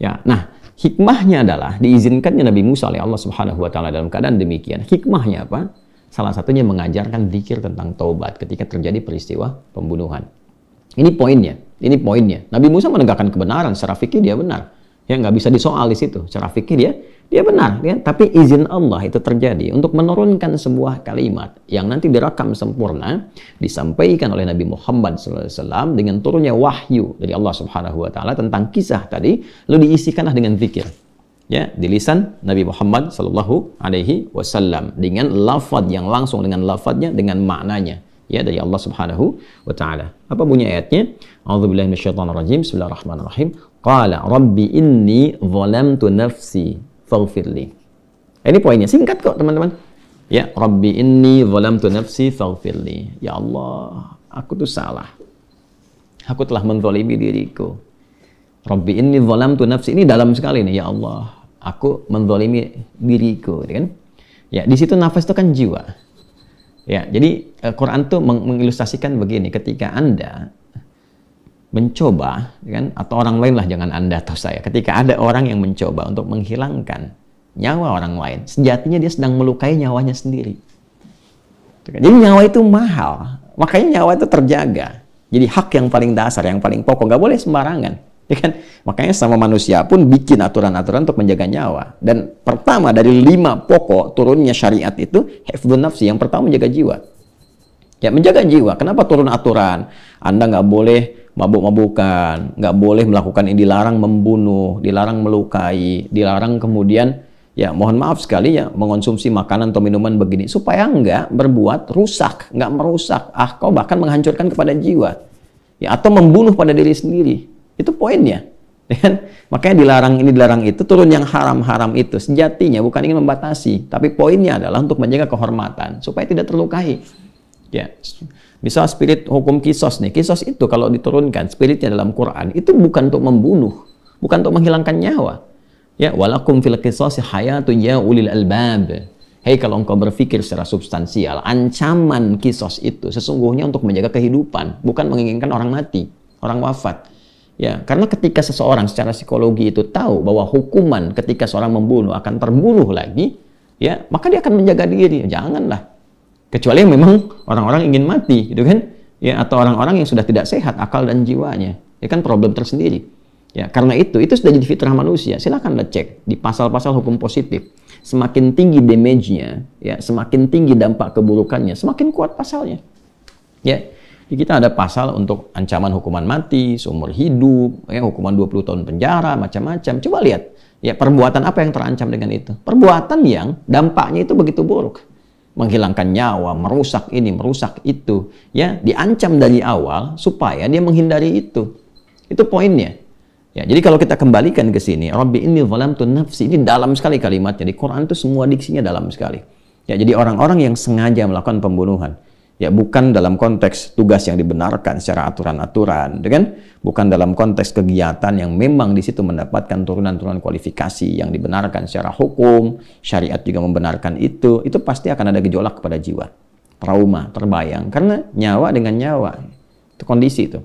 Speaker 1: ya nah hikmahnya adalah diizinkannya Nabi Musa oleh Allah Subhanahu wa taala dalam keadaan demikian hikmahnya apa salah satunya mengajarkan zikir tentang taubat ketika terjadi peristiwa pembunuhan. Ini poinnya, ini poinnya. Nabi Musa menegakkan kebenaran, secara fikih dia benar. Ya nggak bisa disoal di situ, secara fikih dia dia benar, ya. Tapi izin Allah itu terjadi untuk menurunkan sebuah kalimat yang nanti direkam sempurna, disampaikan oleh Nabi Muhammad SAW dengan turunnya wahyu dari Allah Subhanahu Wa Taala tentang kisah tadi, lalu diisikanlah dengan zikir ya di lisan Nabi Muhammad Shallallahu Alaihi Wasallam dengan lafadz yang langsung dengan lafadznya dengan maknanya ya dari Allah Subhanahu wa taala. Apa bunyi ayatnya? A'udzubillahi rajim. Bismillahirrahmanirrahim. Qala rabbi inni zalamtu nafsi faghfirli. Ini poinnya singkat kok teman-teman. Ya, rabbi inni zalamtu nafsi faghfirli. Ya Allah, aku tuh salah. Aku telah menzalimi diriku. Rabbi inni zalamtu nafsi. Ini dalam sekali nih, ya Allah aku mendolimi diriku gitu kan ya di situ nafas itu kan jiwa ya jadi eh, Quran tuh meng mengilustrasikan begini ketika anda mencoba gitu kan atau orang lain lah jangan anda atau saya ketika ada orang yang mencoba untuk menghilangkan nyawa orang lain sejatinya dia sedang melukai nyawanya sendiri gitu kan? jadi nyawa itu mahal makanya nyawa itu terjaga jadi hak yang paling dasar yang paling pokok nggak boleh sembarangan <laughs> Ya kan? Makanya sama manusia pun bikin aturan-aturan untuk menjaga nyawa. Dan pertama dari lima pokok turunnya syariat itu, hefdun nafsi. Yang pertama menjaga jiwa. Ya, menjaga jiwa. Kenapa turun aturan? Anda nggak boleh mabuk-mabukan, nggak boleh melakukan ini, dilarang membunuh, dilarang melukai, dilarang kemudian ya mohon maaf sekali ya mengonsumsi makanan atau minuman begini supaya nggak berbuat rusak, nggak merusak, ah kau bahkan menghancurkan kepada jiwa, ya atau membunuh pada diri sendiri. Itu poinnya. Ya, kan? makanya dilarang ini dilarang itu turun yang haram-haram itu sejatinya bukan ingin membatasi, tapi poinnya adalah untuk menjaga kehormatan supaya tidak terlukai. Ya. Misal spirit hukum kisos nih, kisos itu kalau diturunkan spiritnya dalam Quran itu bukan untuk membunuh, bukan untuk menghilangkan nyawa. Ya, walakum fil kisos hayatun ya ulil albab. Hei kalau engkau berpikir secara substansial, ancaman kisos itu sesungguhnya untuk menjaga kehidupan, bukan menginginkan orang mati, orang wafat. Ya, karena ketika seseorang secara psikologi itu tahu bahwa hukuman ketika seorang membunuh akan terbunuh lagi, ya, maka dia akan menjaga diri. Janganlah. Kecuali memang orang-orang ingin mati, gitu kan? Ya, atau orang-orang yang sudah tidak sehat akal dan jiwanya. Ya kan problem tersendiri. Ya, karena itu itu sudah jadi fitrah manusia. Silakanlah cek di pasal-pasal hukum positif. Semakin tinggi damage-nya, ya, semakin tinggi dampak keburukannya, semakin kuat pasalnya. Ya, jadi ya, kita ada pasal untuk ancaman hukuman mati, seumur hidup, ya, hukuman 20 tahun penjara, macam-macam. Coba lihat, ya perbuatan apa yang terancam dengan itu? Perbuatan yang dampaknya itu begitu buruk. Menghilangkan nyawa, merusak ini, merusak itu. Ya, diancam dari awal supaya dia menghindari itu. Itu poinnya. Ya, jadi kalau kita kembalikan ke sini, Rabbi ini tuh nafsi, ini dalam sekali kalimatnya. Di Quran itu semua diksinya dalam sekali. Ya, jadi orang-orang yang sengaja melakukan pembunuhan, ya bukan dalam konteks tugas yang dibenarkan secara aturan-aturan, gitu kan? Bukan dalam konteks kegiatan yang memang di situ mendapatkan turunan-turunan kualifikasi yang dibenarkan secara hukum, syariat juga membenarkan itu, itu pasti akan ada gejolak kepada jiwa, trauma, terbayang karena nyawa dengan nyawa itu kondisi itu.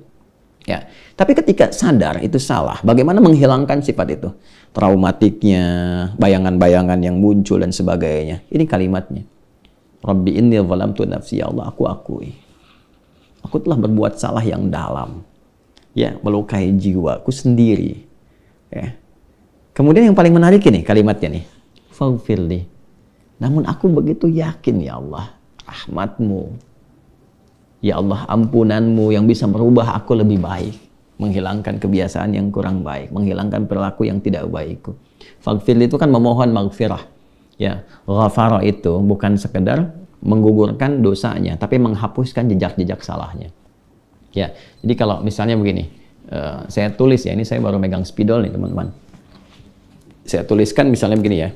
Speaker 1: Ya, tapi ketika sadar itu salah, bagaimana menghilangkan sifat itu? Traumatiknya, bayangan-bayangan yang muncul dan sebagainya. Ini kalimatnya Rabbi inni zalamtu nafsi ya Allah aku akui. Aku telah berbuat salah yang dalam. Ya, melukai jiwaku sendiri. Ya. Kemudian yang paling menarik ini kalimatnya nih. Faghfirli. Namun aku begitu yakin ya Allah, rahmatmu. Ya Allah, ampunanmu yang bisa merubah aku lebih baik. Menghilangkan kebiasaan yang kurang baik. Menghilangkan perilaku yang tidak baikku. Faghfirli itu kan memohon maghfirah Ya, ghafara itu bukan sekedar menggugurkan dosanya, tapi menghapuskan jejak-jejak salahnya. Ya, jadi kalau misalnya begini, uh, saya tulis ya, ini saya baru megang spidol nih teman-teman. Saya tuliskan misalnya begini ya,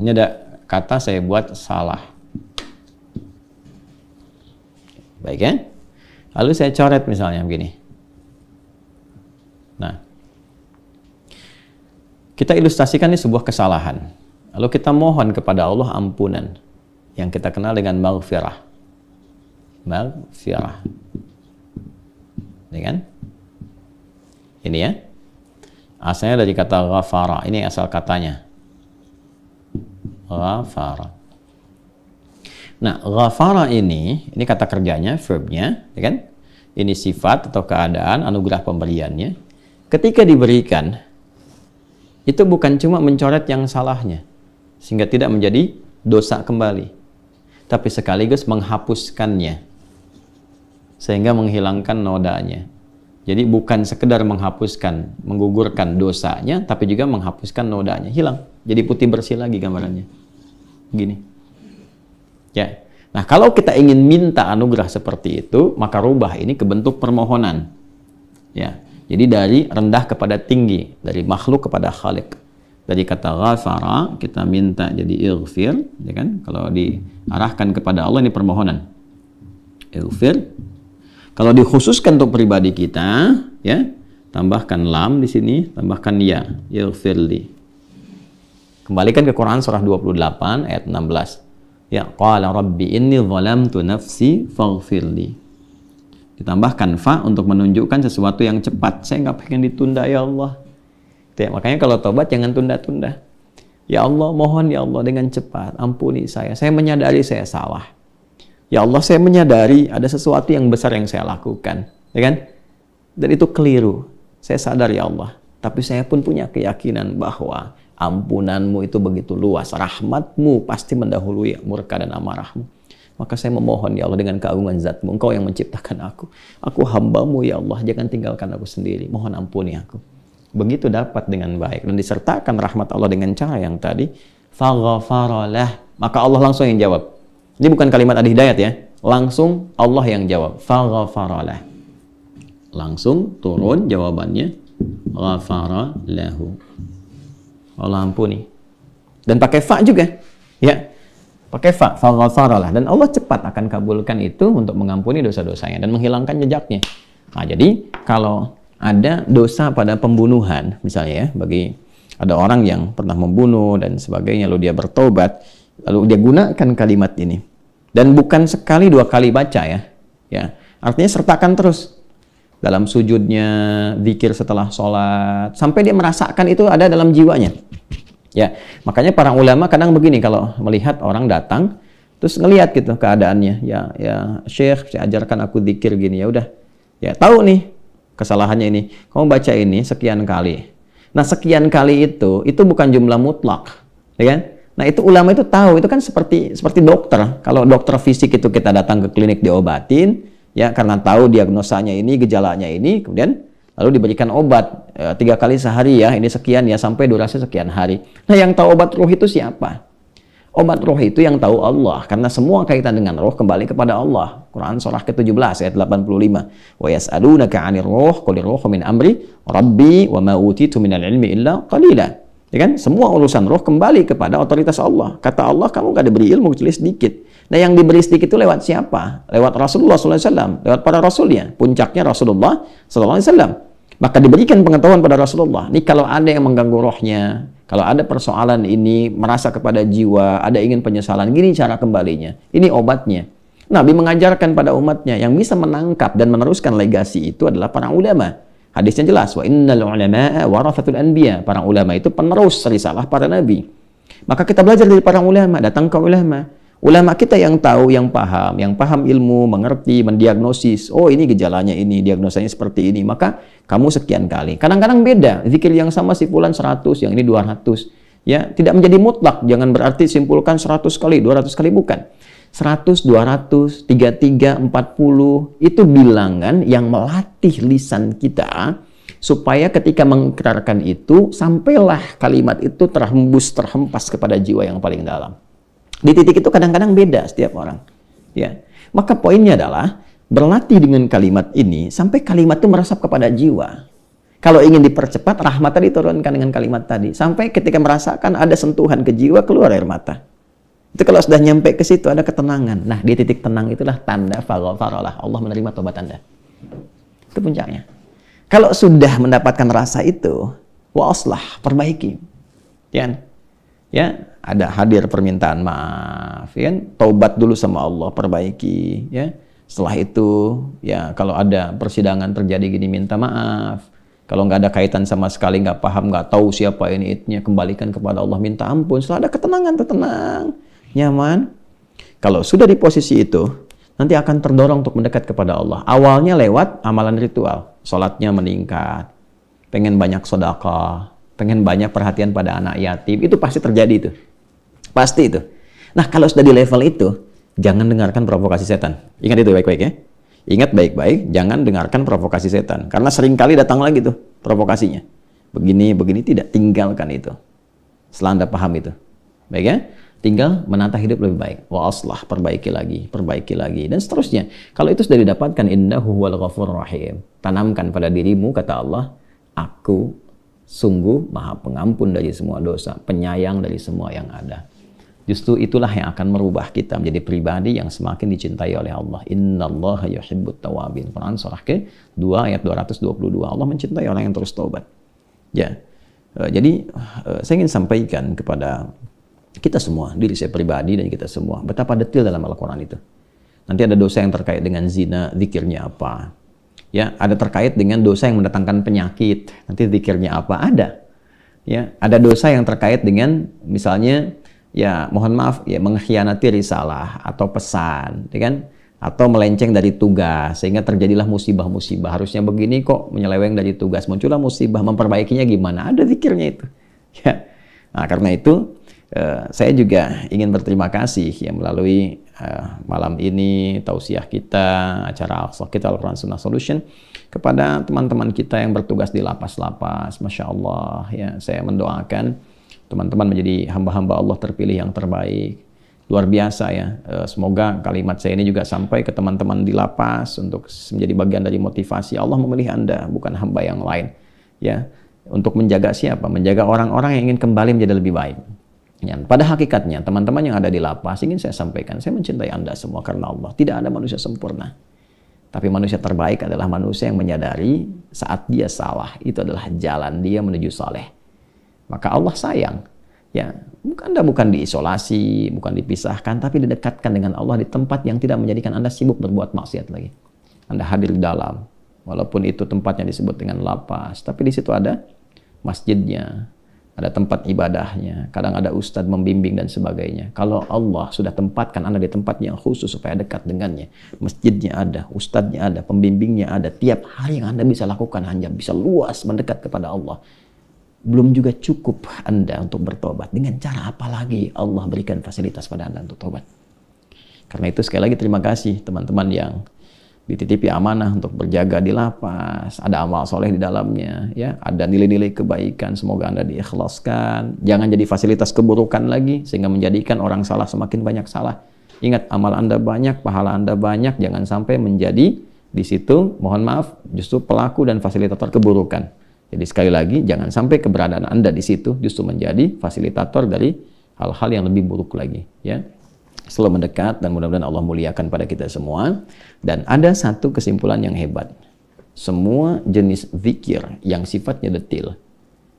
Speaker 1: ini ada kata saya buat salah. Baik ya, lalu saya coret misalnya begini. Nah, kita ilustrasikan ini sebuah kesalahan Lalu kita mohon kepada Allah ampunan yang kita kenal dengan maghfirah. Maghfirah. Ini kan? Ini ya. Asalnya dari kata ghafara. Ini asal katanya. Ghafara. Nah, ghafara ini, ini kata kerjanya, verbnya, ya kan? Ini sifat atau keadaan, anugerah pemberiannya. Ketika diberikan, itu bukan cuma mencoret yang salahnya, sehingga tidak menjadi dosa kembali tapi sekaligus menghapuskannya sehingga menghilangkan nodanya jadi bukan sekedar menghapuskan menggugurkan dosanya tapi juga menghapuskan nodanya hilang jadi putih bersih lagi gambarannya Gini. ya nah kalau kita ingin minta anugerah seperti itu maka rubah ini ke bentuk permohonan ya jadi dari rendah kepada tinggi dari makhluk kepada khalik dari kata ghafara kita minta jadi ighfir, ya kan? Kalau diarahkan kepada Allah ini permohonan. Ighfir. Kalau dikhususkan untuk pribadi kita, ya, tambahkan lam di sini, tambahkan ya, li Kembalikan ke Quran surah 28 ayat 16. Ya, qala rabbi inni zalamtu nafsi li ditambahkan fa untuk menunjukkan sesuatu yang cepat. Saya nggak pengen ditunda ya Allah. Gitu ya, makanya kalau tobat jangan tunda-tunda. Ya Allah, mohon ya Allah dengan cepat ampuni saya. Saya menyadari saya salah. Ya Allah, saya menyadari ada sesuatu yang besar yang saya lakukan, ya kan? Dan itu keliru. Saya sadar ya Allah, tapi saya pun punya keyakinan bahwa ampunanmu itu begitu luas, rahmatmu pasti mendahului murka dan amarahmu. Maka saya memohon ya Allah dengan keagungan zatmu, engkau yang menciptakan aku. Aku hambamu ya Allah, jangan tinggalkan aku sendiri. Mohon ampuni aku begitu dapat dengan baik dan disertakan rahmat Allah dengan cara yang tadi faghfaralah maka Allah langsung yang jawab ini bukan kalimat adi hidayat ya langsung Allah yang jawab faghfaralah langsung turun jawabannya ghafara Allah ampuni dan pakai fa juga ya pakai fa faghfaralah dan Allah cepat akan kabulkan itu untuk mengampuni dosa-dosanya dan menghilangkan jejaknya nah jadi kalau ada dosa pada pembunuhan misalnya ya bagi ada orang yang pernah membunuh dan sebagainya lalu dia bertobat lalu dia gunakan kalimat ini dan bukan sekali dua kali baca ya ya artinya sertakan terus dalam sujudnya zikir setelah sholat sampai dia merasakan itu ada dalam jiwanya ya makanya para ulama kadang begini kalau melihat orang datang terus ngelihat gitu keadaannya ya ya syekh saya ajarkan aku zikir gini ya udah ya tahu nih kesalahannya ini. Kamu baca ini sekian kali. Nah, sekian kali itu itu bukan jumlah mutlak, ya kan? Nah, itu ulama itu tahu, itu kan seperti seperti dokter. Kalau dokter fisik itu kita datang ke klinik diobatin, ya karena tahu diagnosanya ini, gejalanya ini, kemudian lalu diberikan obat e, tiga kali sehari ya, ini sekian ya sampai durasi sekian hari. Nah, yang tahu obat ruh itu siapa? Obat roh itu yang tahu Allah karena semua kaitan dengan roh kembali kepada Allah. Quran surah ke-17 ayat 85. Wa yas'alunaka 'anir roh qul roh min amri rabbi wa ma utitu minal ilmi illa qalila. Ya kan? Semua urusan roh kembali kepada otoritas Allah. Kata Allah, kamu gak diberi ilmu kecuali sedikit. Nah yang diberi sedikit itu lewat siapa? Lewat Rasulullah SAW, lewat para rasulnya. Puncaknya Rasulullah SAW. Maka diberikan pengetahuan pada Rasulullah. Ini kalau ada yang mengganggu rohnya, kalau ada persoalan ini, merasa kepada jiwa, ada ingin penyesalan, gini cara kembalinya. Ini obatnya. Nabi mengajarkan pada umatnya yang bisa menangkap dan meneruskan legasi itu adalah para ulama. Hadisnya jelas, wa innal ulama warathatul anbiya. Para ulama itu penerus risalah para nabi. Maka kita belajar dari para ulama, datang ke ulama. Ulama kita yang tahu, yang paham, yang paham ilmu, mengerti, mendiagnosis, oh ini gejalanya ini, diagnosanya seperti ini, maka kamu sekian kali. Kadang-kadang beda, zikir yang sama si fulan 100, yang ini 200. Ya, tidak menjadi mutlak, jangan berarti simpulkan 100 kali, 200 kali, bukan. 100, 200, 33, 40, itu bilangan yang melatih lisan kita supaya ketika mengkrarkan itu, sampailah kalimat itu terhembus, terhempas kepada jiwa yang paling dalam. Di titik itu kadang-kadang beda setiap orang. Ya. Maka poinnya adalah berlatih dengan kalimat ini sampai kalimat itu meresap kepada jiwa. Kalau ingin dipercepat, rahmat tadi turunkan dengan kalimat tadi. Sampai ketika merasakan ada sentuhan ke jiwa, keluar air mata. Itu kalau sudah nyampe ke situ ada ketenangan. Nah, di titik tenang itulah tanda farolah. Allah menerima tobat Anda. Itu puncaknya. Kalau sudah mendapatkan rasa itu, wa perbaiki. Ya. Kan? ya ada hadir permintaan maaf ya kan taubat dulu sama Allah perbaiki ya setelah itu ya kalau ada persidangan terjadi gini minta maaf kalau nggak ada kaitan sama sekali nggak paham nggak tahu siapa ini itnya kembalikan kepada Allah minta ampun setelah ada ketenangan tenang nyaman kalau sudah di posisi itu nanti akan terdorong untuk mendekat kepada Allah. Awalnya lewat amalan ritual, sholatnya meningkat, pengen banyak sodakah, pengen banyak perhatian pada anak yatim, itu pasti terjadi itu. Pasti itu. Nah, kalau sudah di level itu, jangan dengarkan provokasi setan. Ingat itu baik-baik ya. Ingat baik-baik, jangan dengarkan provokasi setan. Karena seringkali datang lagi tuh provokasinya. Begini, begini, tidak. Tinggalkan itu. Setelah Anda paham itu. Baik ya? Tinggal menata hidup lebih baik. waslah perbaiki lagi, perbaiki lagi, dan seterusnya. Kalau itu sudah didapatkan, indahu wal rahim. Tanamkan pada dirimu, kata Allah, aku sungguh maha pengampun dari semua dosa, penyayang dari semua yang ada. Justru itulah yang akan merubah kita menjadi pribadi yang semakin dicintai oleh Allah. inna Allah yuhibbut tawabin. Quran surah ke-2 ayat 222. Allah mencintai orang yang terus taubat. Ya. Eh, jadi eh, saya ingin sampaikan kepada kita semua, diri saya pribadi dan kita semua, betapa detil dalam Al-Quran itu. Nanti ada dosa yang terkait dengan zina, zikirnya apa, ya ada terkait dengan dosa yang mendatangkan penyakit nanti zikirnya apa ada ya ada dosa yang terkait dengan misalnya ya mohon maaf ya mengkhianati risalah atau pesan ya kan atau melenceng dari tugas sehingga terjadilah musibah-musibah harusnya begini kok menyeleweng dari tugas muncullah musibah memperbaikinya gimana ada zikirnya itu <laughs> ya nah karena itu eh, saya juga ingin berterima kasih ya melalui uh, malam ini, tausiah kita, acara Al-Aqsa kita Al-Quran Sunnah Solution kepada teman-teman kita yang bertugas di lapas-lapas. Masya Allah, ya saya mendoakan teman-teman menjadi hamba-hamba Allah terpilih yang terbaik. Luar biasa ya. Uh, semoga kalimat saya ini juga sampai ke teman-teman di lapas untuk menjadi bagian dari motivasi Allah memilih Anda, bukan hamba yang lain. Ya, untuk menjaga siapa? Menjaga orang-orang yang ingin kembali menjadi lebih baik. Ya, pada hakikatnya teman-teman yang ada di lapas ingin saya sampaikan, saya mencintai Anda semua karena Allah. Tidak ada manusia sempurna. Tapi manusia terbaik adalah manusia yang menyadari saat dia salah itu adalah jalan dia menuju saleh. Maka Allah sayang. Ya, bukan Anda bukan diisolasi, bukan dipisahkan, tapi didekatkan dengan Allah di tempat yang tidak menjadikan Anda sibuk berbuat maksiat lagi. Anda hadir di dalam, walaupun itu tempatnya disebut dengan lapas, tapi di situ ada masjidnya, ada tempat ibadahnya, kadang ada ustadz membimbing dan sebagainya. Kalau Allah sudah tempatkan Anda di tempat yang khusus supaya dekat dengannya, masjidnya ada, ustadznya ada, pembimbingnya ada, tiap hari yang Anda bisa lakukan hanya bisa luas mendekat kepada Allah. Belum juga cukup Anda untuk bertobat. Dengan cara apa lagi Allah berikan fasilitas pada Anda untuk tobat? Karena itu sekali lagi terima kasih teman-teman yang dititipi amanah untuk berjaga di lapas, ada amal soleh di dalamnya, ya, ada nilai-nilai kebaikan, semoga Anda diikhlaskan, jangan jadi fasilitas keburukan lagi, sehingga menjadikan orang salah semakin banyak salah. Ingat, amal Anda banyak, pahala Anda banyak, jangan sampai menjadi di situ, mohon maaf, justru pelaku dan fasilitator keburukan. Jadi sekali lagi, jangan sampai keberadaan Anda di situ justru menjadi fasilitator dari hal-hal yang lebih buruk lagi, ya selalu mendekat dan mudah-mudahan Allah muliakan pada kita semua. Dan ada satu kesimpulan yang hebat. Semua jenis zikir yang sifatnya detil,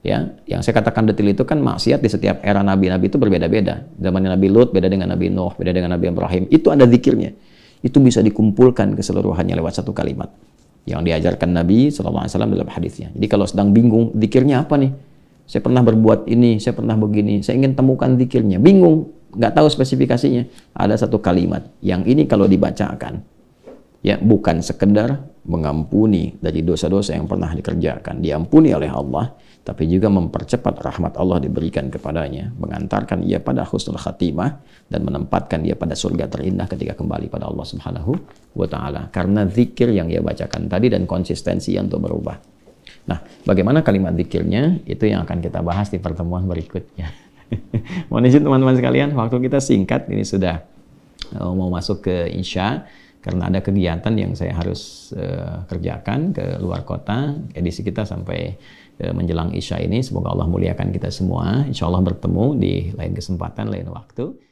Speaker 1: ya, yang saya katakan detil itu kan maksiat di setiap era nabi-nabi itu berbeda-beda. Zaman Nabi Lut beda dengan Nabi Nuh, beda dengan Nabi Ibrahim. Itu ada zikirnya. Itu bisa dikumpulkan keseluruhannya lewat satu kalimat yang diajarkan Nabi SAW dalam hadisnya. Jadi kalau sedang bingung, zikirnya apa nih? Saya pernah berbuat ini, saya pernah begini, saya ingin temukan zikirnya. Bingung, nggak tahu spesifikasinya. Ada satu kalimat yang ini kalau dibacakan ya bukan sekedar mengampuni dari dosa-dosa yang pernah dikerjakan, diampuni oleh Allah, tapi juga mempercepat rahmat Allah diberikan kepadanya, mengantarkan ia pada husnul khatimah dan menempatkan dia pada surga terindah ketika kembali pada Allah Subhanahu wa taala. Karena zikir yang ia bacakan tadi dan konsistensi yang untuk berubah. Nah, bagaimana kalimat zikirnya itu yang akan kita bahas di pertemuan berikutnya. <laughs> Mohon izin teman-teman sekalian, waktu kita singkat, ini sudah eh, mau masuk ke Insya, karena ada kegiatan yang saya harus uh, kerjakan ke luar kota. Edisi kita sampai uh, menjelang Isya ini, semoga Allah muliakan kita semua. Insya Allah bertemu di lain kesempatan, lain waktu.